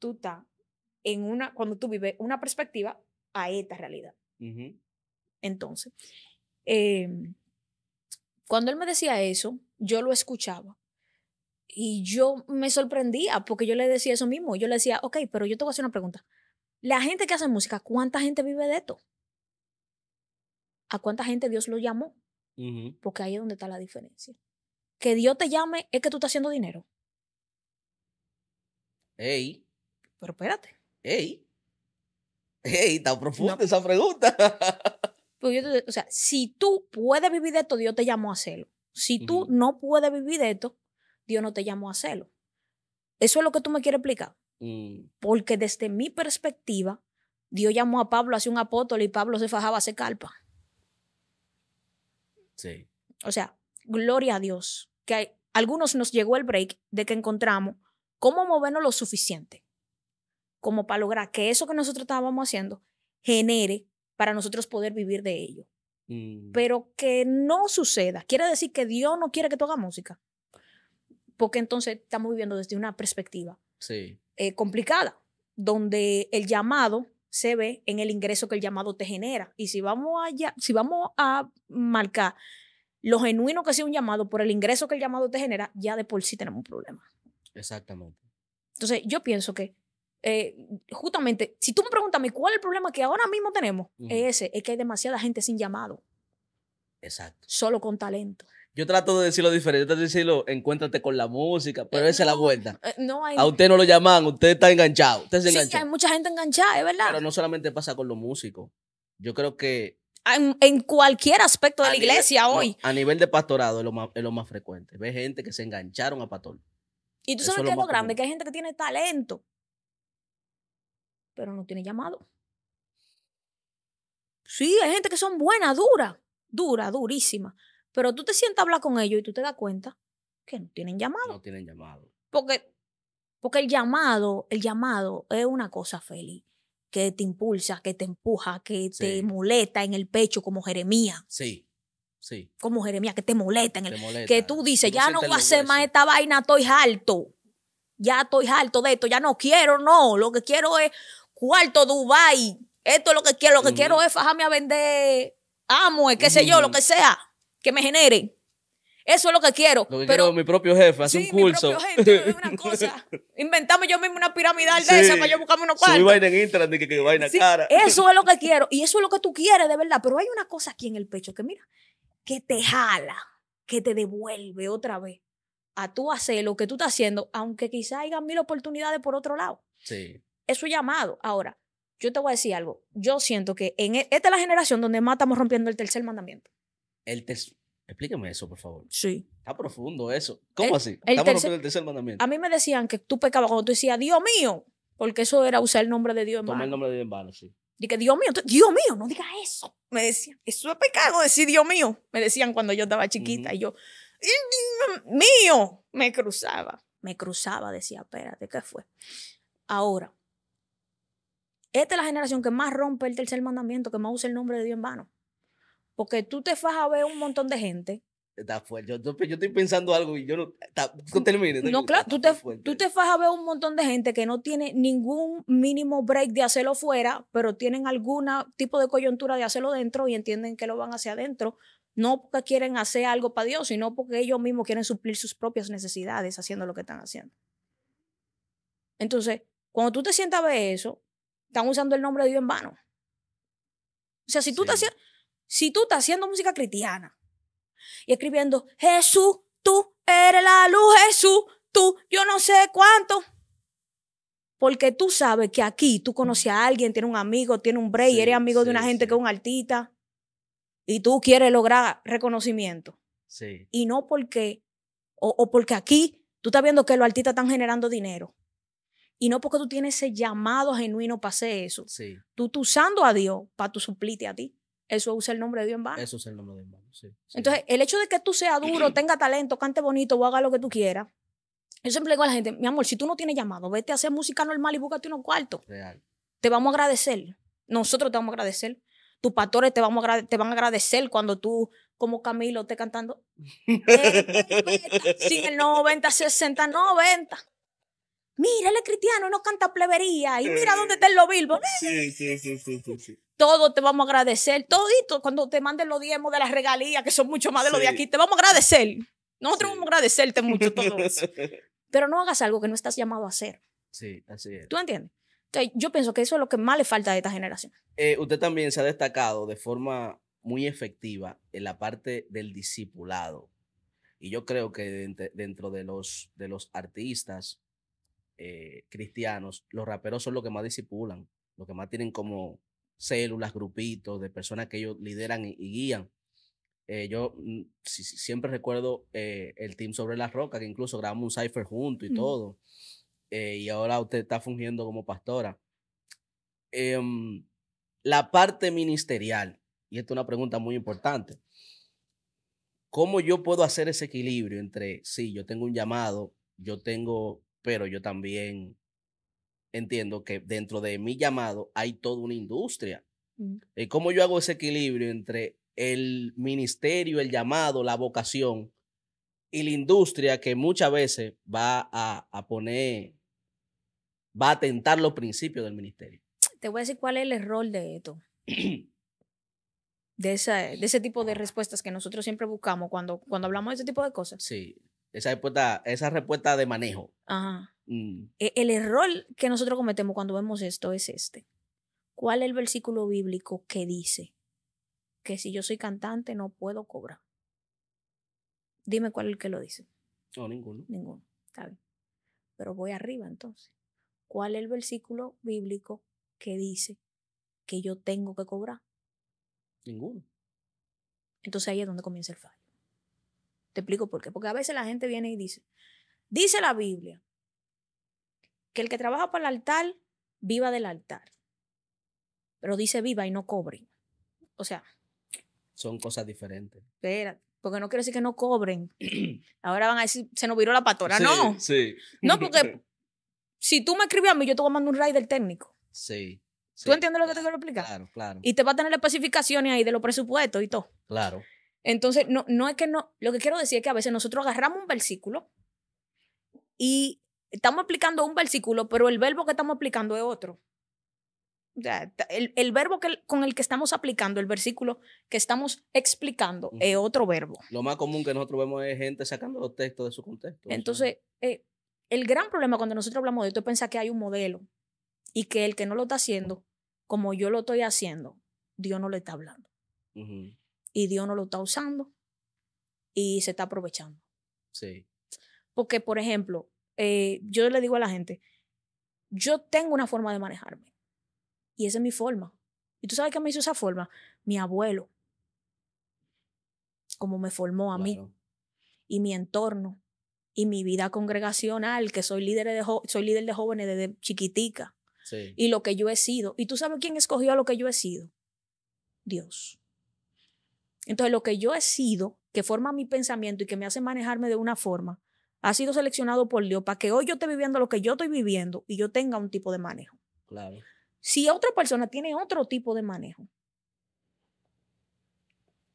tú estás en una, cuando tú vives una perspectiva a esta realidad. Entonces, em, cuando él me decía eso, yo lo escuchaba. Y yo me sorprendía porque yo le decía eso mismo. Yo le decía, ok, pero yo te voy a hacer una pregunta. La gente que hace música, ¿cuánta gente vive de esto? ¿A cuánta gente Dios lo llamó? Porque ahí es donde está la diferencia. Que Dios te llame es que tú estás haciendo dinero.
Ey. Pero espérate. Ey, ¡Ey! está profunda esa pregunta.
Pues o sea, si tú puedes vivir de esto, Dios te llamó a hacerlo. Si tú no puedes vivir de esto, Dios no te llamó a hacerlo. Eso es lo que tú me quieres explicar. Mm. Porque desde mi perspectiva, Dios llamó a Pablo hacia un apóstol y Pablo se fajaba a hacer calpa. Sí. O sea, gloria a Dios. Que algunos nos llegó el break de que encontramos cómo movernos lo suficiente como para lograr que eso que nosotros estábamos haciendo genere para nosotros poder vivir de ello. Mm. Pero que no suceda. Quiere decir que Dios no quiere que tú hagas música. Porque entonces estamos viviendo desde una perspectiva
eh,
complicada, donde el llamado se ve en el ingreso que el llamado te genera. Y si vamos, si vamos a marcar lo genuino que sea un llamado por el ingreso que el llamado te genera, ya de por sí tenemos un problema.
Exactamente.
Entonces, yo pienso que eh, justamente, si tú me preguntas cuál es el problema que ahora mismo tenemos, es ese, es que hay demasiada gente sin llamado. Exacto. Solo con talento.
Yo trato de decirlo diferente, trato de decirlo, encuéntrate con la música, pero eh, esa es la vuelta.
Eh, no A usted
no lo llaman, usted está enganchado. Usted se sí, hay
mucha gente enganchada, es verdad. Pero
no solamente pasa con los músicos. Yo creo que...
En, cualquier aspecto de la iglesia hoy.
a nivel de pastorado es lo, más, frecuente. Ve gente que se engancharon a pastor.
Y tú sabes que es lo grande, que hay gente que tiene talento, pero no tiene llamado. Sí, hay gente que son buenas, dura, dura, durísima. Pero tú te sientas a hablar con ellos y tú te das cuenta que no tienen llamado. No
tienen llamado.
Porque, porque el llamado, el llamado es una cosa feliz que te impulsa, que te empuja, que te molesta en el pecho como Jeremías. Sí. Sí. Como Jeremía, que te molesta en el. Que tú dices, ya no voy a hacer más esta vaina, estoy harto. Ya estoy harto de esto, ya no quiero, no. Lo que quiero es cuarto, Dubai. Esto es lo que quiero. Lo que quiero es fajarme a vender amo, eh, qué sé yo, lo que sea, que me genere. Eso es lo que quiero. pero
mi propio jefe, hace un curso. Mi propio jefe, una
cosa. Inventamos yo mismo una piramidal de esa para yo buscarme unos cuartos.
en que, que vaina cara. Eso
es lo que quiero. Y eso es lo que tú quieres, de verdad. Pero hay una cosa aquí en el pecho que, mira, que te jala, que te devuelve otra vez a tú hacer lo que tú estás haciendo, aunque quizás haya mil oportunidades por otro lado. Sí es su llamado. Ahora, yo te voy a decir algo. Yo siento que en e, esta es la generación donde más estamos rompiendo el tercer mandamiento.
El Explíqueme eso, por favor. Sí. Está profundo eso. ¿Cómo eh, así? estamos rompiendo el tercer mandamiento. A mí
me decían que tú pecabas cuando tú decías, Dios mío, porque eso era usar el nombre de Dios en Toma Tomar el nombre de Dios en vano, sí. Dije, Dios mío, Dios mío, no digas eso. Me decían, eso es pecado decir Dios mío. Me decían cuando yo estaba chiquita. Y yo, mío, me cruzaba. Me cruzaba, decía, espérate, ¿qué fue? Ahora, esta es la generación que más rompe el tercer mandamiento, que más usa el nombre de Dios en vano. Porque tú te vas a ver un montón de gente.
Está fuerte. Yo, estoy pensando algo y yo no. no, claro, tú te,
tú vas a ver un montón de gente que no tiene ningún mínimo break de hacerlo fuera, pero tienen algún tipo de coyuntura de hacerlo dentro y entienden que lo van hacia adentro. No porque quieren hacer algo para Dios, sino porque ellos mismos quieren suplir sus propias necesidades haciendo lo que están haciendo. Entonces, cuando tú te sientas a ver eso, están usando el nombre de Dios en vano. O sea, si tú, estás, si tú haciendo música cristiana y escribiendo, Jesús, tú eres la luz, Jesús, tú, yo no sé cuánto. Porque tú sabes que aquí tú conoces a alguien, tiene un amigo, tiene un break, eres amigo de una gente que es un artista y tú quieres lograr reconocimiento. Sí. Y no porque, o, o porque aquí tú estás viendo que los artistas están generando dinero. Y no porque tú tienes ese llamado genuino para hacer eso. Tú, tú usando a Dios para tu suplite a ti. Eso usa el nombre de Dios en vano. Eso
es el nombre de Dios en vano,
Entonces, el hecho de que tú seas duro, tenga talento, cante bonito o haga lo que tú quieras. Yo siempre digo a la gente, mi amor, si tú no tienes llamado, vete a hacer música normal y búscate unos cuartos. Te vamos a agradecer. Nosotros te vamos a agradecer. Tus pastores te, vamos te van a agradecer cuando tú, como Camilo, estés cantando.
Eh, eh, eh, sin el
90, 60, 90 mira, él es cristiano, no canta plebería, y mira dónde eh, está el lobilbo.
Sí, sí, sí, sí, sí,
Todo te vamos a agradecer, Todo cuando te manden los diezmos de las regalías, que son mucho más de los de aquí, te vamos a agradecer. Nosotros vamos a agradecerte mucho todo eso. Pero no hagas algo que no estás llamado a hacer.
Sí, así es. ¿Tú
entiendes? yo pienso que eso es lo que más le falta a esta generación.
Eh, usted también se ha destacado de forma muy efectiva en la parte del discipulado. Y yo creo que dentro de los, de los artistas eh, cristianos, los raperos son los que más disipulan, los que más tienen como células, grupitos de personas que ellos lideran y, guían. Eh, yo mm, siempre recuerdo eh, el team sobre la roca, que incluso grabamos un cipher junto y todo. y ahora usted está fungiendo como pastora. Em, la parte ministerial, y esta es una pregunta muy importante. ¿Cómo yo puedo hacer ese equilibrio entre, sí, yo tengo un llamado, yo tengo pero yo también entiendo que dentro de mi llamado hay toda una industria. Mm. Eh, cómo yo hago ese equilibrio entre el ministerio, el llamado, la vocación y la industria que muchas veces va a, a poner, va a atentar los principios del ministerio?
Te voy a decir cuál es el rol de esto. De, esa, de, ese tipo de respuestas que nosotros siempre buscamos cuando, cuando hablamos de ese tipo de cosas. Sí.
Esa respuesta, esa respuesta de manejo. Mm.
E, el error que nosotros cometemos cuando vemos esto es este. ¿Cuál es el versículo bíblico que dice que si yo soy cantante no puedo cobrar? Dime cuál es el que lo dice.
No, ninguno. Ninguno,
está bien. Pero voy arriba entonces. ¿Cuál es el versículo bíblico que dice que yo tengo que cobrar? Ninguno. Entonces ahí es donde comienza el fallo. Te explico por qué. Porque a veces la gente viene y dice, dice la Biblia que el que trabaja para el altar, viva del altar. Pero dice viva y no cobre, O sea.
Son cosas diferentes.
Espera, porque no quiere decir que no cobren. Ahora van a decir, se nos viró la pastora. no.
No, porque
si tú me escribes a mí, yo te voy a mandar un raid del técnico. Sí. ¿Tú entiendes lo que te quiero explicar? Claro, claro. Y te va a tener especificaciones ahí de los presupuestos y todo. Claro. Entonces, no, no es que no, lo que quiero decir es que a veces nosotros agarramos un versículo y estamos aplicando un versículo, pero el verbo que estamos aplicando es otro. el, verbo que, con el que estamos aplicando, el versículo que estamos explicando, es otro verbo.
Lo más común que nosotros vemos es gente sacando los textos de su contexto.
Entonces, eh, el gran problema cuando nosotros hablamos de esto es pensar que hay un modelo y que el que no lo está haciendo, como yo lo estoy haciendo, Dios no le está hablando y Dios no lo está usando y se está aprovechando. Sí. Porque, por ejemplo, eh, yo le digo a la gente, yo tengo una forma de manejarme y esa es mi forma. ¿Y tú sabes qué me hizo esa forma? Mi abuelo, como me formó a mí y mi entorno y mi vida congregacional, que soy líder de, soy líder de jóvenes desde chiquitica. Sí. Y lo que yo he sido. ¿Y tú sabes quién escogió a lo que yo he sido? Dios. Entonces, lo que yo he sido, que forma mi pensamiento y que me hace manejarme de una forma, ha sido seleccionado por Dios para que hoy yo esté viviendo lo que yo estoy viviendo y yo tenga un tipo de manejo. Si otra persona tiene otro tipo de manejo,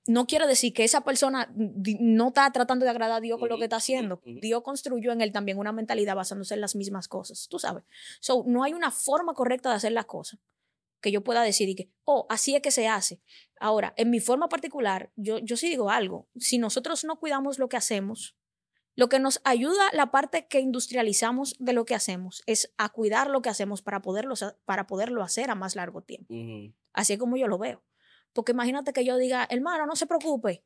no quiere decir que esa persona no está tratando de agradar a Dios con lo que está haciendo. Dios construyó en él también una mentalidad basándose en las mismas cosas, tú sabes. So, no hay una forma correcta de hacer las cosas que yo pueda decir y que, oh, así es que se hace. Ahora, en mi forma particular, yo, yo sí digo algo, si nosotros no cuidamos lo que hacemos, lo que nos ayuda la parte que industrializamos de lo que hacemos es a cuidar lo que hacemos para poderlo, para poderlo hacer a más largo tiempo. Así es como yo lo veo. Porque imagínate que yo diga, hermano, no se preocupe.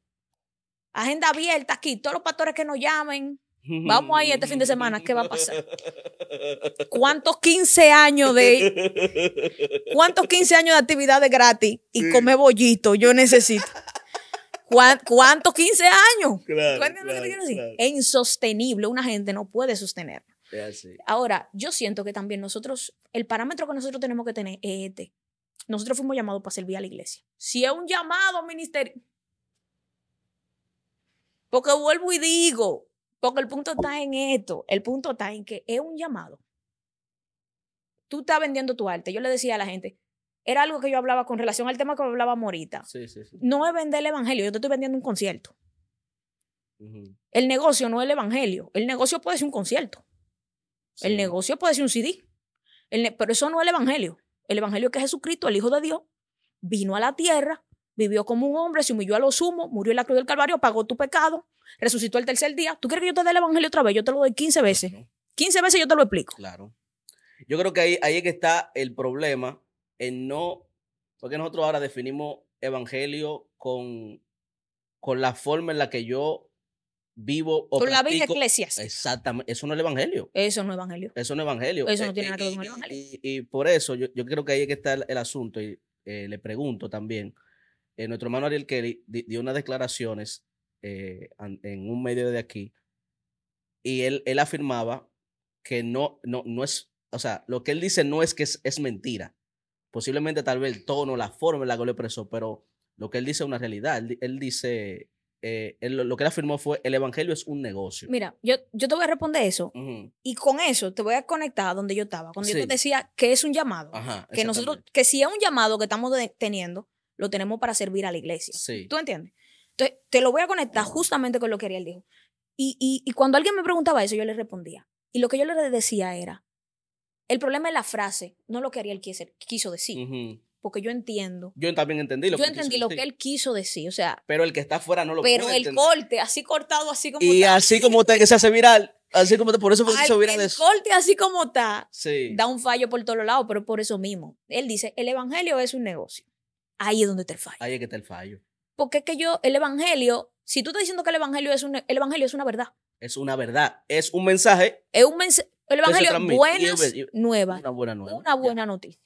Agenda abierta aquí, todos los pastores que nos llamen, Vamos ahí este fin de semana, ¿qué va a pasar? ¿Cuántos 15 años de cuántos 15 años de actividades gratis y come comer bollito yo necesito? ¿Cuántos 15 años? Claro, claro, claro. Es insostenible, una gente no puede sostener. Ahora, yo siento que también nosotros, el parámetro que nosotros tenemos que tener es este. Nosotros fuimos llamados para servir a la iglesia. Si es un llamado ministerio. Porque vuelvo y digo, porque el punto está en esto, el punto está en que es un llamado. Tú estás vendiendo tu arte. Yo le decía a la gente, era algo que yo hablaba con relación al tema que hablaba Morita. No es vender el evangelio, yo te estoy vendiendo un concierto. El negocio no es el evangelio. El negocio puede ser un concierto. El negocio puede ser un CD. pero eso no es el evangelio. El evangelio es que Jesucristo, el Hijo de Dios, vino a la tierra, vivió como un hombre, se humilló a lo sumo, murió en la cruz del Calvario, pagó tu pecado, resucitó el tercer día. ¿Tú crees que yo te dé el evangelio otra vez? Yo te lo doy 15 veces. 15 veces yo te lo explico.
Claro. Yo creo que ahí, ahí es que está el problema en no. Porque nosotros ahora definimos evangelio con, con la forma en la que yo vivo o Con la vida Exactamente. Eso no es el evangelio.
Eso no es evangelio.
Eso no es evangelio. Eso no eh, tiene nada que
ver eh, con el evangelio.
Y, por eso yo, creo que ahí es que está el, asunto. Y eh, le pregunto también eh, nuestro hermano Ariel Kelly dio unas declaraciones eh, en un medio de aquí y él, él afirmaba que no, no, no es, o sea, lo que él dice no es que es, mentira. Posiblemente tal vez el tono, la forma en la que lo expresó, pero lo que él dice es una realidad. Él, dice, eh, lo que él afirmó fue, el Evangelio es un negocio.
Mira, yo, yo te voy a responder eso y con eso te voy a conectar a donde yo estaba, cuando yo te decía que es un llamado, que nosotros, que si es un llamado que estamos teniendo, lo tenemos para servir a la iglesia. Sí. ¿Tú entiendes? Entonces, te lo voy a conectar justamente con lo que Ariel dijo. Y, y, cuando alguien me preguntaba eso, yo le respondía. Y lo que yo le decía era, el problema es la frase, no lo que Ariel quiso
decir.
Porque yo entiendo.
Yo también entendí lo que entendí lo que él
quiso decir, o sea. Pero el
que está afuera no lo pero Pero el
corte, así cortado, así como Y
así como está, que se hace viral. Así como está, por eso se se viral. El corte
así como está, da un fallo por todos lados, pero por eso mismo. Él dice, el evangelio es un negocio ahí es donde te el fallo.
Ahí es que está el fallo.
Porque es que yo, el Evangelio, si tú estás diciendo que el Evangelio es, un, el evangelio es una verdad.
Es una verdad, es un mensaje.
Es un mensaje. El Evangelio es buenas y, Una
buena nueva. Una
buena noticia.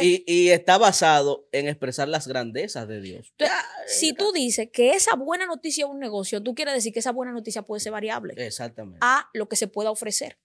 y, está basado en expresar las grandezas de Dios.
si tú dices que esa buena noticia es un negocio, tú quieres decir que esa buena noticia puede ser variable.
Exactamente.
A lo que se pueda ofrecer.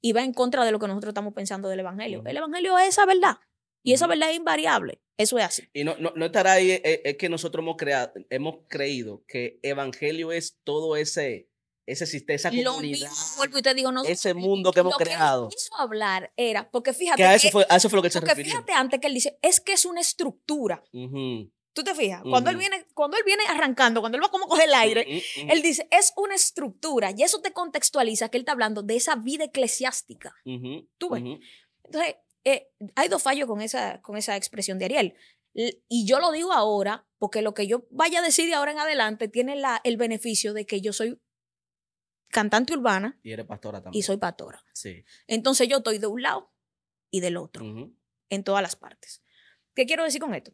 Y va en contra de lo que nosotros estamos pensando del Evangelio. El Evangelio es esa verdad. Y eso, ¿verdad? Es
invariable. Eso es así. Y no, no, estará ahí, eh, es, que nosotros hemos, creado, hemos creído que evangelio es todo ese, ese sistema, esa comunidad.
Lo mismo,
ese mundo que hemos creado. Lo que quiso
hablar era, porque fíjate.
Que fíjate
antes que él dice, es que es una estructura.
Tú
te fijas, cuando él viene, cuando él viene arrancando, cuando él va como coge el aire, él dice, es una estructura, y eso te contextualiza que él está hablando de esa vida eclesiástica. Tú ves. Entonces, eh, hay dos fallos con esa, con esa expresión de Ariel. Y yo lo digo ahora porque lo que yo vaya a decir de ahora en adelante tiene la, el beneficio de que yo soy cantante urbana.
Y eres pastora también. Y soy
pastora. Sí. Entonces yo estoy de un lado y del otro, en todas las partes. ¿Qué quiero decir con esto?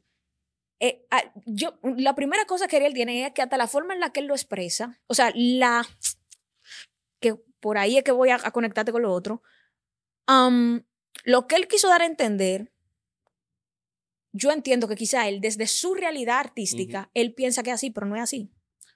Eh, ah, yo, la primera cosa que Ariel tiene es que hasta la forma en la que él lo expresa, o sea, la que por ahí es que voy a, conectarte con lo otro, lo que él quiso dar a entender, yo entiendo que quizá él, desde su realidad artística, él piensa que es así, pero no es así.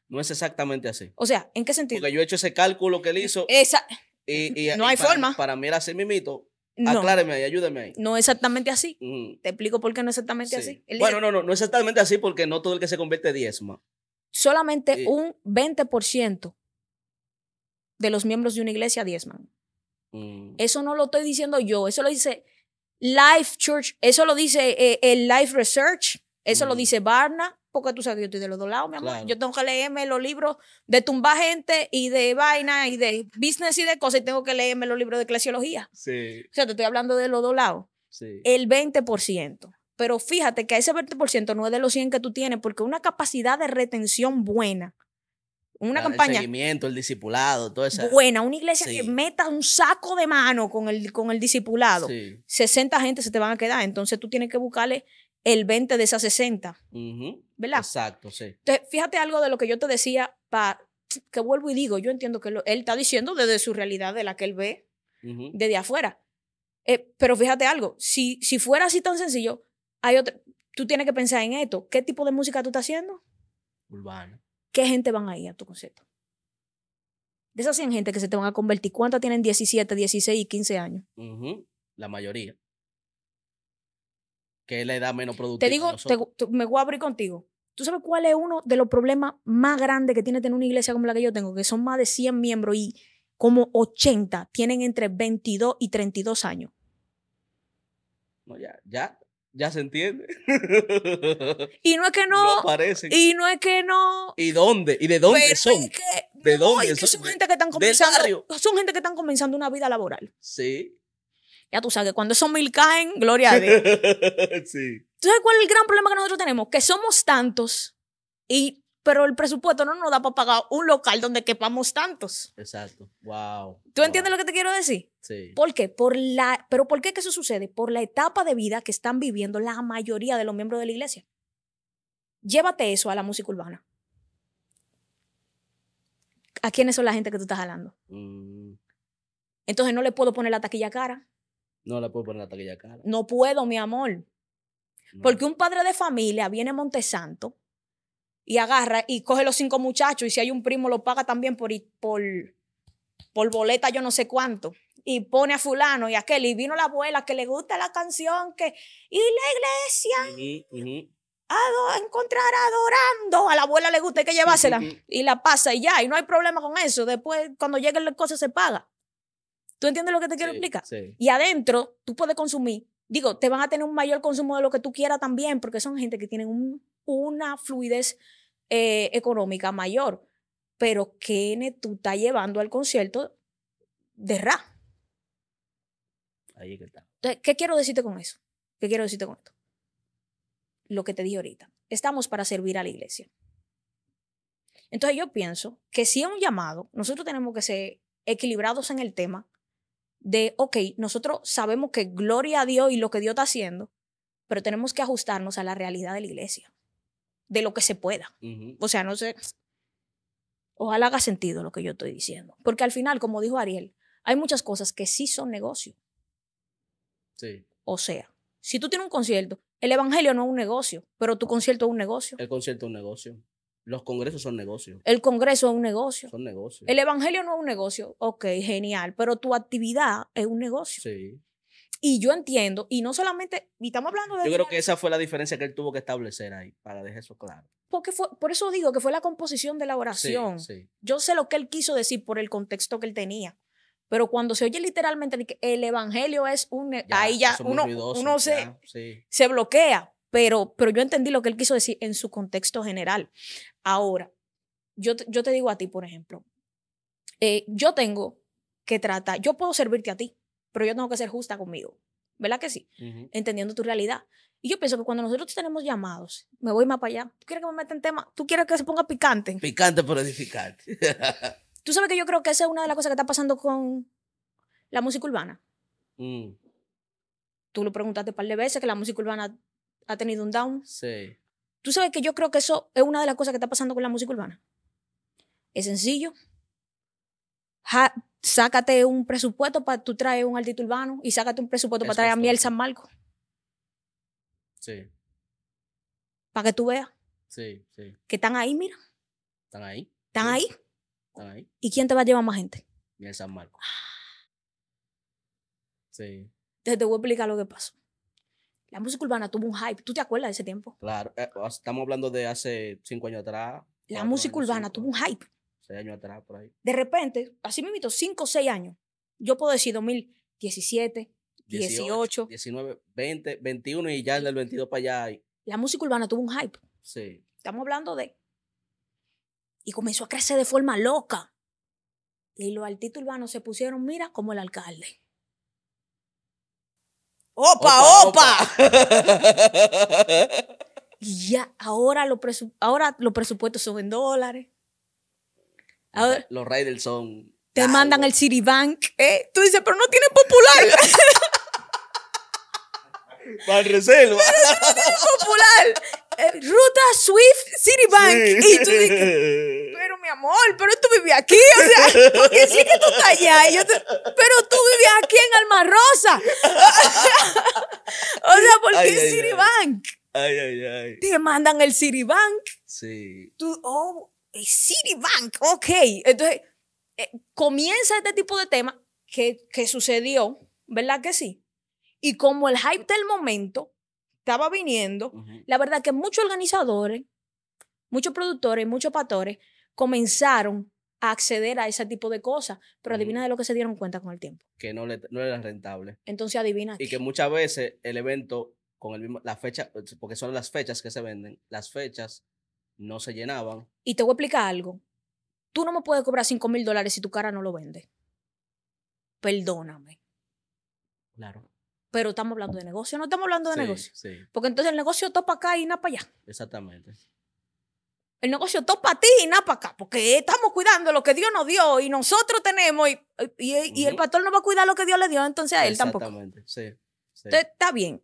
No es exactamente así. O
sea, ¿en qué sentido?
Porque yo he hecho ese cálculo que él hizo. Esa... Y, no hay forma. Para mí era así mito. No. Acláreme ahí, ayúdeme ahí.
No exactamente así. Mm. Te explico por qué no es exactamente así. bueno,
no, no, no, es exactamente así porque no todo el que se convierte diezma.
Solamente un 20% de los miembros de una iglesia diezman. Mm. Eso no lo estoy diciendo yo, eso lo dice Life Church, eso lo dice eh, el Life Research, eso lo mm. dice Barna, porque tú sabes que yo estoy de los dos lados, mi amor. Yo tengo que leerme los libros de tumba gente y de vaina y de business y de cosas, y tengo que leerme los libros de eclesiología. Sí. O sea, te estoy hablando de los dos lados. Sí. El 20%. Pero fíjate que ese 20% no es de los 100 que tú tienes, porque una capacidad de retención buena una campaña. El
seguimiento, el discipulado, todo eso. Buena, una iglesia que
meta un saco de mano con el, con el discipulado. 60 gente se te van a quedar, entonces tú tienes que buscarle el 20 de esas 60.
¿Verdad? Exacto, sí.
Entonces, fíjate algo de lo que yo te decía, para que vuelvo y digo, yo entiendo que él está diciendo desde su realidad, de la que él ve, desde afuera. Eh, pero fíjate algo, si, si fuera así tan sencillo, hay otro, tú tienes que pensar en esto, ¿qué tipo de música tú estás haciendo? Urbana. ¿Qué gente van a ir a tu concepto? De esas 100 gente que se te van a convertir, ¿cuántas tienen 17, 16 y 15 años?
La mayoría. Que es la edad menos productiva. Te digo,
me voy a abrir contigo. ¿Tú sabes cuál es uno de los problemas más grandes que tiene tener una iglesia como la que yo tengo? Que son más de 100 miembros y como 80 tienen entre 22 y 32 años.
No, ya, ya, ya se entiende.
y no es que no. no
aparecen. Y
no es que no.
¿Y dónde? ¿Y de dónde son? ¿De dónde son? son
gente que están comenzando. Son gente que están comenzando una vida laboral. Sí. Ya tú sabes que cuando esos mil caen, gloria a Dios. sí. ¿Tú sabes cuál es el gran problema que nosotros tenemos? Que somos tantos y pero el presupuesto no nos da para pagar un local donde quepamos tantos. Exacto. Wow. ¿Tú entiendes lo que te quiero decir? Sí. ¿Por qué? Por la, pero ¿por qué que eso sucede? Por la etapa de vida que están viviendo la mayoría de los miembros de la iglesia. Llévate eso a la música urbana. ¿A quiénes son la gente que tú estás hablando?
Mm.
Entonces no le puedo poner la taquilla cara.
No le puedo poner la taquilla cara.
No puedo, mi amor. Porque un padre de familia viene a Montesanto y agarra y coge los cinco muchachos y si hay un primo lo paga también por, por, por boleta yo no sé cuánto. Y pone a fulano y aquel, y vino la abuela que le gusta la canción, que, y la iglesia, A encontrar adorando. A la abuela le gusta, hay que llevársela. Y la pasa y ya. Y no hay problema con eso. Después, cuando lleguen las cosas se paga. ¿Tú entiendes lo que te quiero explicar? Y adentro, tú puedes consumir. Digo, te van a tener un mayor consumo de lo que tú quieras también, porque son gente que tienen un una fluidez eh, económica mayor. Pero ¿qué tú estás llevando al concierto de Ra? ¿qué quiero decirte con eso? ¿Qué quiero decirte con esto? Lo que te dije ahorita. Estamos para servir a la iglesia. Entonces yo pienso que si es un llamado, nosotros tenemos que ser equilibrados en el tema de, ok, nosotros sabemos que gloria a Dios y lo que Dios está haciendo, pero tenemos que ajustarnos a la realidad de la iglesia de lo que se pueda. O sea, no sé, ojalá haga sentido lo que yo estoy diciendo. Porque al final, como dijo Ariel, hay muchas cosas que sí son negocio. Sí. O sea, si tú tienes un concierto, el evangelio no es un negocio, pero tu concierto es un negocio.
El concierto es un negocio. Los congresos son negocios. El
congreso es un negocio. Son negocios. El evangelio no es un negocio. Ok, genial. Pero tu actividad es un negocio. Sí. Y yo entiendo, y no solamente, y estamos hablando de... Yo
creo que esa fue la diferencia que él tuvo que establecer ahí, para dejar eso claro.
Porque fue, por eso digo que fue la composición de la oración. Yo sé lo que él quiso decir por el contexto que él tenía. Pero cuando se oye literalmente el evangelio es un... Eh, ahí ya uno, uno se, bloquea. Pero, pero yo entendí lo que él quiso decir en su contexto general. Ahora, yo, yo te digo a ti, por ejemplo, eh, yo tengo que tratar, yo puedo servirte a ti pero yo tengo que ser justa conmigo. ¿Verdad que sí? Entendiendo tu realidad. Y yo pienso que cuando nosotros tenemos llamados, me voy más para allá. ¿Tú quieres que me meta en tema? ¿Tú quieres que se ponga picante?
Picante por edificante.
Tú sabes que yo creo que esa es una de las cosas que está pasando con la música urbana. Mm. Tú lo preguntaste un par de veces que la música urbana ha tenido un down. Sí. Tú sabes que yo creo que eso es una de las cosas que está pasando con la música urbana. Es sencillo sácate un presupuesto para tú traer un artista urbano y sácate un presupuesto para traer a Miel San Marco. Sí. Para que tú veas.
Sí, sí. Que
están ahí, mira. Están ahí. Están ahí. ¿Y quién te va a llevar más gente?
Miel San Marco. Ah. Sí.
Entonces te voy a explicar lo que pasó. La música urbana tuvo un hype. ¿Tú te acuerdas de ese tiempo?
Claro. Eh, estamos hablando de hace cinco años atrás.
La música urbana tuvo un hype
seis años atrás, por ahí.
De repente, así me invito, cinco o seis años. Yo puedo decir 2017, 18,
19, 20, 21 y ya el 22 para allá.
La música urbana tuvo un hype. Sí. Estamos hablando de. Y comenzó a crecer de forma loca. Y los artistas urbanos se pusieron, mira, como el alcalde. ¡Opa, opa! y ya, ahora, los ahora los presupuestos son en dólares
los Raiders son.
Te mandan el Citibank. ¿eh? Tú dices, pero no tiene popular.
Para el reserva.
popular. Eh, Ruta, Swift, Citibank. Y tú
dices,
pero mi amor, pero tú vivías aquí. O sea, porque sí que tú estás allá. yo pero tú vivías aquí en Alma o sea, ¿por qué Citibank?
Ay, ay, ay. Te
mandan el Citibank.
Sí.
Tú, oh, eh, Citibank, ok. Entonces, eh, comienza este tipo de tema que, sucedió, ¿verdad que sí? Y como el hype del momento estaba viniendo, la verdad que muchos organizadores, muchos productores, muchos patores, comenzaron a acceder a ese tipo de cosas, pero adivina de lo que se dieron cuenta con el tiempo.
Que no, no era rentable.
Entonces adivina. Y
que muchas veces el evento, con el mismo, la fecha, porque son las fechas que se venden, las fechas no se llenaban.
Y te voy a explicar algo. Tú no me puedes cobrar 5 mil dólares si tu cara no lo vende. Perdóname. Claro. Pero estamos hablando de negocio, no estamos hablando de negocio. Sí. Porque entonces el negocio topa acá y nada para allá.
Exactamente.
El negocio topa a ti y nada para acá, porque estamos cuidando lo que Dios nos dio y nosotros tenemos y, y, el pastor no va a cuidar lo que Dios le dio, entonces a él tampoco. Exactamente, sí. Entonces, está bien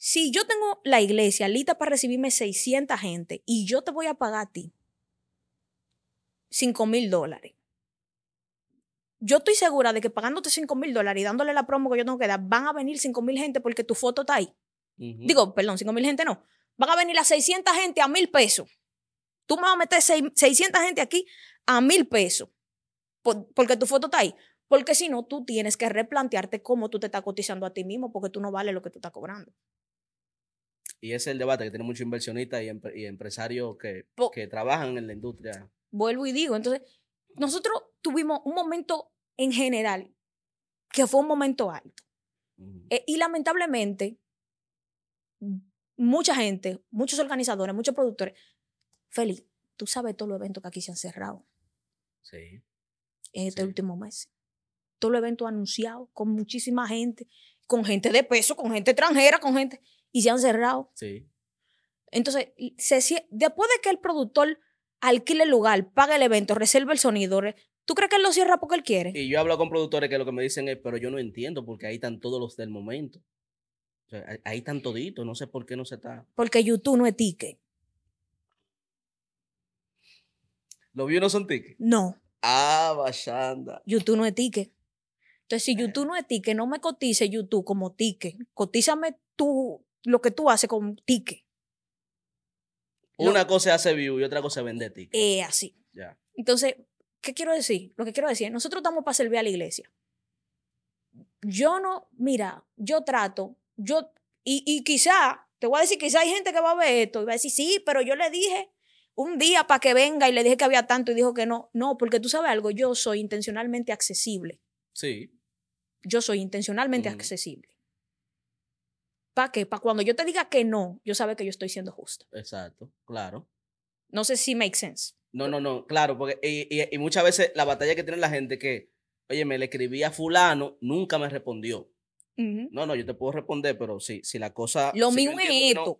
si yo tengo la iglesia lista para recibirme 600 gente y yo te voy a pagar a ti 5 mil dólares, yo estoy segura de que pagándote 5 mil dólares y dándole la promo que yo tengo que dar, van a venir 5 mil gente porque tu foto está ahí. Digo, perdón, 5 mil gente no. Van a venir las 600 gente a mil pesos. Tú me vas a meter 600 gente aquí a mil pesos porque tu foto está ahí. Porque si no, tú tienes que replantearte cómo tú te estás cotizando a ti mismo porque tú no vales lo que tú estás cobrando.
Y ese es el debate que tiene muchos inversionistas y, empresarios que, que trabajan en la industria.
Vuelvo y digo, entonces, nosotros tuvimos un momento en general que fue un momento alto. Eh, y lamentablemente, mucha gente, muchos organizadores, muchos productores, Feli, tú sabes todos los eventos que aquí se han cerrado. Sí. En este último mes. Todos los eventos anunciados con muchísima gente, con gente de peso, con gente extranjera, con gente y se han cerrado. Sí. Entonces, después de que el productor alquile el lugar, pague el evento, reserva el sonido, ¿tú crees que él lo cierra porque él quiere?
Y yo hablo con productores que lo que me dicen es, pero yo no entiendo porque ahí están todos los del momento. ahí están toditos, no sé por qué no se está.
Porque YouTube no es ticket.
¿Los views no son tickets? No. Ah, bachanda.
YouTube no es ticket. Entonces, si eh. YouTube no es ticket, no me cotice YouTube como ticket. Cotízame tú lo que tú haces con tique. Una cosa
cosa hace view y otra cosa vende tique. Eh,
así. Entonces, ¿qué quiero decir? Lo que quiero decir, nosotros estamos para servir a la iglesia. Yo no, mira, yo trato, yo, y, quizá, te voy a decir, quizá hay gente que va a ver esto y va a decir, sí, pero yo le dije un día para que venga y le dije que había tanto y dijo que no. No, porque tú sabes algo, yo soy intencionalmente accesible. Sí. Yo soy intencionalmente accesible que Para cuando yo te diga que no, yo sabe que yo estoy siendo justo.
Exacto, claro.
No sé si make sense.
No, no, no, claro, porque y, y, muchas veces la batalla que tiene la gente que, oye, me le escribí a fulano, nunca me respondió. No, no, yo te puedo responder, pero si, si la cosa... Lo mismo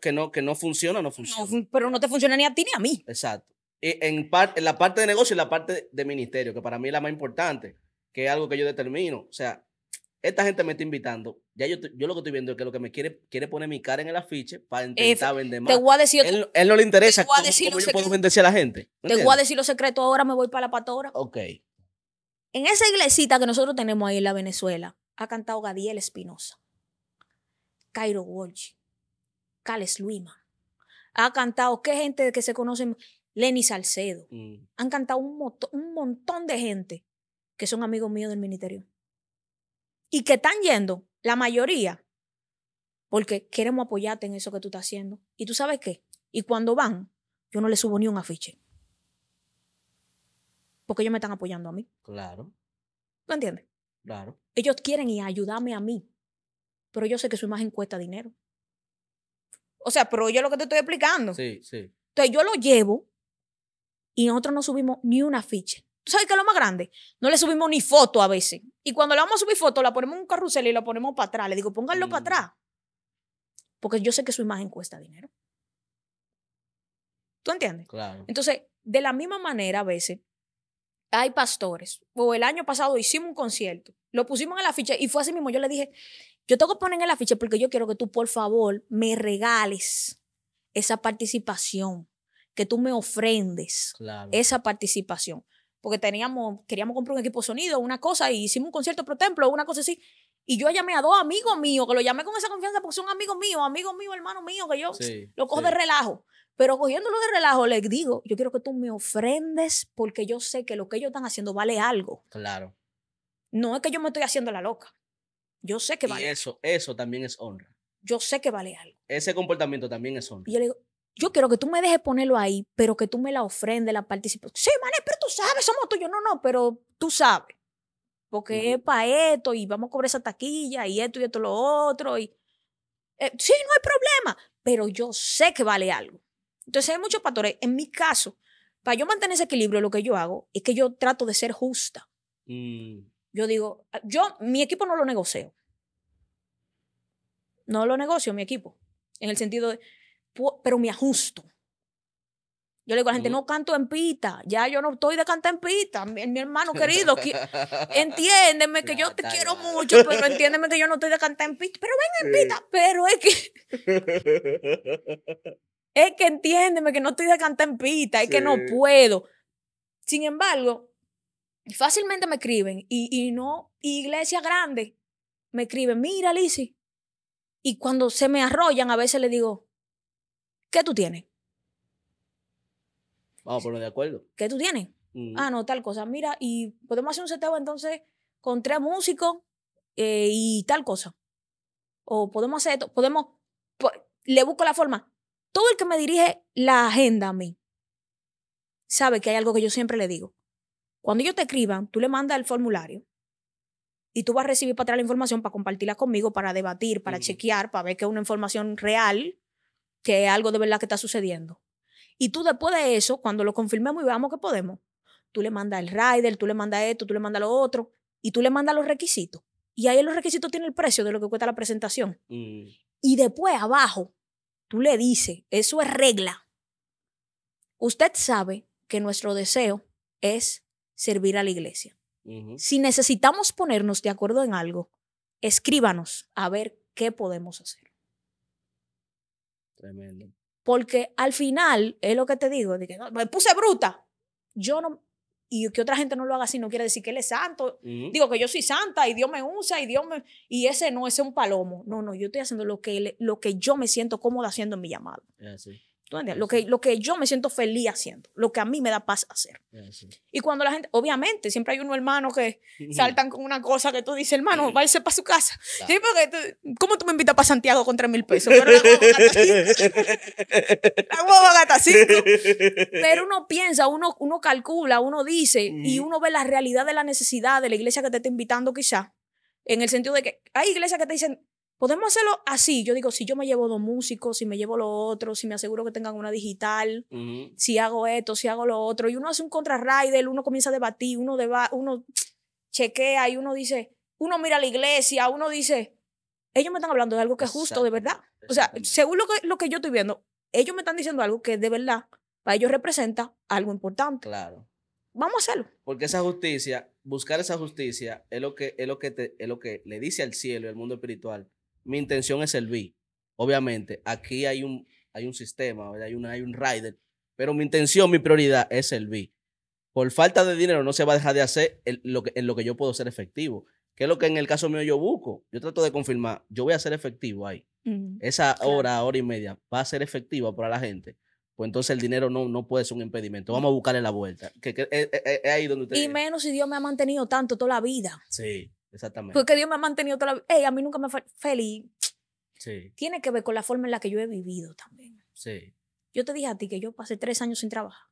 que no, que no funciona, no funciona.
pero no te funciona ni a ti ni a mí.
Exacto. Y e, en, par, en la parte de negocio y la parte de ministerio, que para mí es la más importante, que es algo que yo determino. O sea, esta gente me está invitando. Ya yo, yo lo que estoy viendo es que lo que me quiere quiere poner mi cara en el afiche para intentar vender más. a él, no le interesa cómo, yo puedo venderse a la gente. te voy a decir
lo secreto ahora, me voy para la patora. Ok. En esa iglesita que nosotros tenemos ahí en la Venezuela, ha cantado Gadiel Espinosa, Cairo Walsh, Cales Luima. Ha cantado, qué gente que se conoce, Lenny Salcedo. Mm. Han cantado un, un montón de gente que son amigos míos del ministerio y que están yendo, la mayoría, porque queremos apoyarte en eso que tú estás haciendo. ¿Y tú sabes qué? Y cuando van, yo no les subo ni un afiche. Porque ellos me están apoyando a mí. Claro. ¿Lo entiendes? Claro. Ellos quieren y ayudarme a mí. Pero yo sé que su imagen cuesta dinero. O sea, pero yo lo que te estoy explicando. Sí, sí. Entonces yo lo llevo y nosotros no subimos ni un afiche. ¿Tú ¿sabes qué es lo más grande? No le subimos ni foto a veces. Y cuando le vamos a subir foto, la ponemos en un carrusel y la ponemos para atrás. Le digo, pónganlo para mm. atrás. Porque yo sé que su imagen cuesta dinero. ¿Tú entiendes? Claro. Entonces, de la misma manera, a veces, hay pastores. O el año pasado hicimos un concierto, lo pusimos en la ficha y fue así mismo. Yo le dije, yo tengo que poner en la ficha porque yo quiero que tú, por favor, me regales esa participación, que tú me ofrendes esa participación porque teníamos, queríamos comprar un equipo de sonido, una cosa, y hicimos un concierto pro templo, una cosa así. Y yo llamé a dos amigos míos, que lo llamé con esa confianza porque son amigos míos, amigos míos, hermanos míos, que yo los lo cojo de relajo. Pero cogiéndolo de relajo, les digo, yo quiero que tú me ofrendes porque yo sé que lo que ellos están haciendo vale algo. Claro. No es que yo me estoy haciendo la loca. Yo sé que vale. Y
eso, eso también es honra.
Yo sé que vale algo.
Ese comportamiento también es honra. Y
yo le digo, yo quiero que tú me dejes ponerlo ahí, pero que tú me la ofrendes, la participes. Sí, mané, pero tú sabes, somos tuyos. No, no, pero tú sabes. Porque es para esto y vamos a cobrar esa taquilla y esto y esto lo otro. Y, eh, sí, no hay problema, pero yo sé que vale algo. Entonces hay muchos pastores En mi caso, para yo mantener ese equilibrio, lo que yo hago es que yo trato de ser justa. Mm. Yo digo, ah, yo, mi equipo no lo negocio. No lo negocio, mi equipo. En el sentido de, pero me ajusto. Yo le digo a la gente, no canto en pita, ya yo no estoy de cantar en pita, mi, hermano querido, entiéndeme que yo te quiero mucho, pero entiéndeme que yo no estoy de cantar en pita, pero ven en pita, pero es que, es que entiéndeme que no estoy de cantar en pita, es que no puedo. Sin embargo, fácilmente me escriben y, y no, iglesia grande, me escriben, mira, Lisi. Y cuando se me arrollan, a veces le digo, ¿Qué tú tienes?
Vamos a poner de acuerdo.
¿Qué tú tienes? Mm. Ah, no, tal cosa. Mira, y podemos hacer un seteo entonces con tres músicos eh, y tal cosa. O podemos hacer esto, podemos, le busco la forma. Todo el que me dirige la agenda a mí sabe que hay algo que yo siempre le digo. Cuando yo te escriban, tú le mandas el formulario y tú vas a recibir para atrás la información para compartirla conmigo, para debatir, para chequear, para ver que es una información real que es algo de verdad que está sucediendo. Y tú después de eso, cuando lo confirmemos y veamos que podemos, tú le mandas el rider, tú le mandas esto, tú le mandas lo otro, y tú le mandas los requisitos. Y ahí los requisitos tiene el precio de lo que cuesta la presentación. Mm. Y después abajo, tú le dices, eso es regla. Usted sabe que nuestro deseo es servir a la iglesia. Si necesitamos ponernos de acuerdo en algo, escríbanos a ver qué podemos hacer. Tremendo. Porque al final, es lo que te digo, de que no, me puse bruta. Yo no, y que otra gente no lo haga así no quiere decir que él es santo. Digo que yo soy santa y Dios me usa y Dios me... Y ese no, ese es un palomo. No, no, yo estoy haciendo lo que, lo que yo me siento cómoda haciendo en mi llamado. Lo que, lo que yo me siento feliz haciendo, lo que a mí me da paz hacer. Ah, y cuando la gente, obviamente, siempre hay uno hermano que saltan con una cosa que tú dices, hermano, váyase para su casa. ¿Cómo tú me invitas para Santiago con 3 mil pesos? Pero
la gata 5. Pero
uno piensa, uno, uno calcula, uno dice, y uno ve la realidad de la necesidad de la iglesia que te está invitando quizá. En el sentido de que hay iglesias que te dicen, podemos hacerlo así. Yo digo, si yo me llevo dos músicos, si me llevo lo otro, si me aseguro que tengan una digital, si hago esto, si hago lo otro. Y uno hace un contrarrider, uno comienza a debatir, uno, uno chequea y uno dice, uno mira la iglesia, uno dice, ellos me están hablando de algo que es justo, de verdad. O sea, según lo que, yo estoy viendo, ellos me están diciendo algo que de verdad para ellos representa algo importante. Claro. Vamos a hacerlo.
Porque esa justicia, buscar esa justicia es lo que, es lo que, te, es lo que le dice al cielo y al mundo espiritual mi intención es servir. Obviamente, aquí hay un, hay un sistema, hay, hay un rider, pero mi intención, mi prioridad es servir. Por falta de dinero no se va a dejar de hacer lo que, en lo que yo puedo ser efectivo, ¿Qué es lo que en el caso mío yo busco. Yo trato de confirmar, yo voy a ser efectivo ahí. Esa hora, hora y media va a ser efectiva para la gente. Pues entonces el dinero no, no puede ser un impedimento. Vamos a buscarle la vuelta. Eh, eh, eh, y menos
si Dios me ha mantenido tanto toda la vida.
Sí. Exactamente.
Porque Dios me ha mantenido toda la vida. a mí nunca me fue feliz. Tiene que ver con la forma en la que yo he vivido también. Sí. Yo te dije a ti que yo pasé tres años sin trabajar.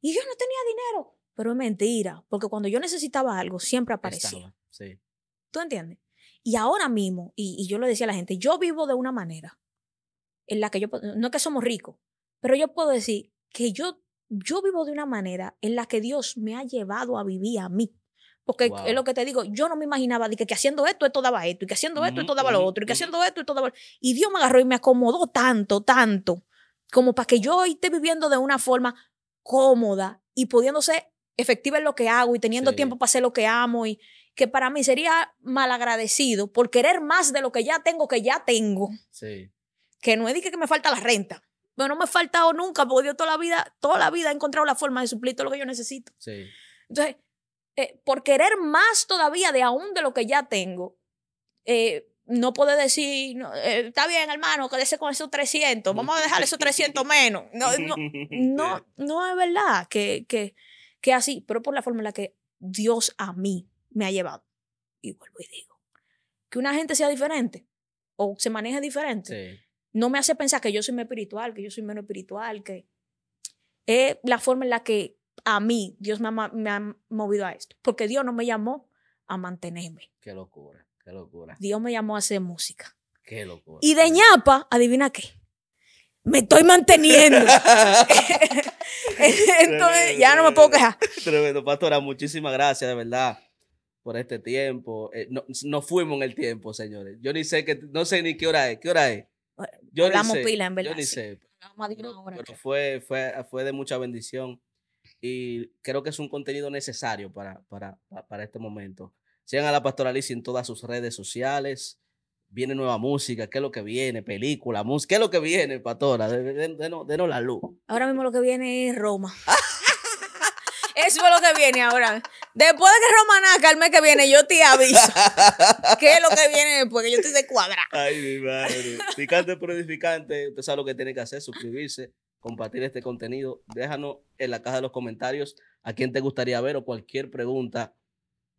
Y yo no tenía dinero. Pero es mentira, porque cuando yo necesitaba algo, siempre aparecía. sí. ¿Tú entiendes? Y ahora mismo, y, yo lo decía a la gente, yo vivo de una manera en la que yo, no que somos ricos, pero yo puedo decir que yo, yo vivo de una manera en la que Dios me ha llevado a vivir a mí. Porque es lo que te digo, yo no me imaginaba de que, haciendo esto, esto daba esto, y que haciendo esto, esto daba lo otro, y que haciendo esto, esto daba lo Y Dios me agarró y me acomodó tanto, tanto, como para que yo esté viviendo de una forma cómoda y pudiendo ser efectiva en lo que hago y teniendo tiempo para hacer lo que amo y que para mí sería malagradecido por querer más de lo que ya tengo, que ya tengo. Que no es de que me falta la renta. Bueno, no me ha faltado nunca, porque Dios toda la vida, toda la vida he encontrado la forma de suplir todo lo que yo necesito. Entonces, eh, por querer más todavía de aún de lo que ya tengo, eh, no puede decir, eh, está bien, hermano, quédese con esos 300, mm. vamos a dejar esos 300 menos. No, no, es verdad que, que, así, pero por la forma en la que Dios a mí me ha llevado. Y vuelvo y digo, que una gente sea diferente o se maneje diferente, no me hace pensar que yo soy más espiritual, que yo soy menos espiritual, que es la forma en la que a mí, Dios me ha, movido a esto, porque Dios no me llamó a mantenerme.
Qué locura, qué
locura. Dios me llamó a hacer música.
Qué locura. Y de
ñapa, adivina qué. Me estoy manteniendo. Entonces, ya no me puedo quejar.
Tremendo, pastora, muchísimas gracias, de verdad, por este tiempo. Eh, Nos no, fuimos en el tiempo, señores. Yo ni sé que, no sé ni qué hora es. ¿Qué hora es?
Yo ni sé. Yo ni sé.
fue, fue, fue de mucha bendición y creo que es un contenido necesario para, para, este momento. Sigan a la Pastora en todas sus redes sociales. Viene nueva música, ¿qué es lo que viene? Película, música, ¿qué es lo que viene, Pastora? Denos, la luz.
Ahora mismo lo que viene es Roma. Eso es lo que viene ahora. Después de que Roma nace, el mes que viene, yo te aviso. ¿Qué es lo que viene? Porque yo estoy de cuadra.
Ay, mi madre. Picante por edificante. Usted sabe lo que tiene que hacer, suscribirse compartir este contenido. Déjanos en la caja de los comentarios a quién te gustaría ver o cualquier pregunta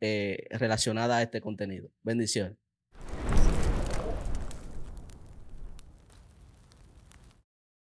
eh, relacionada a este contenido. Bendiciones.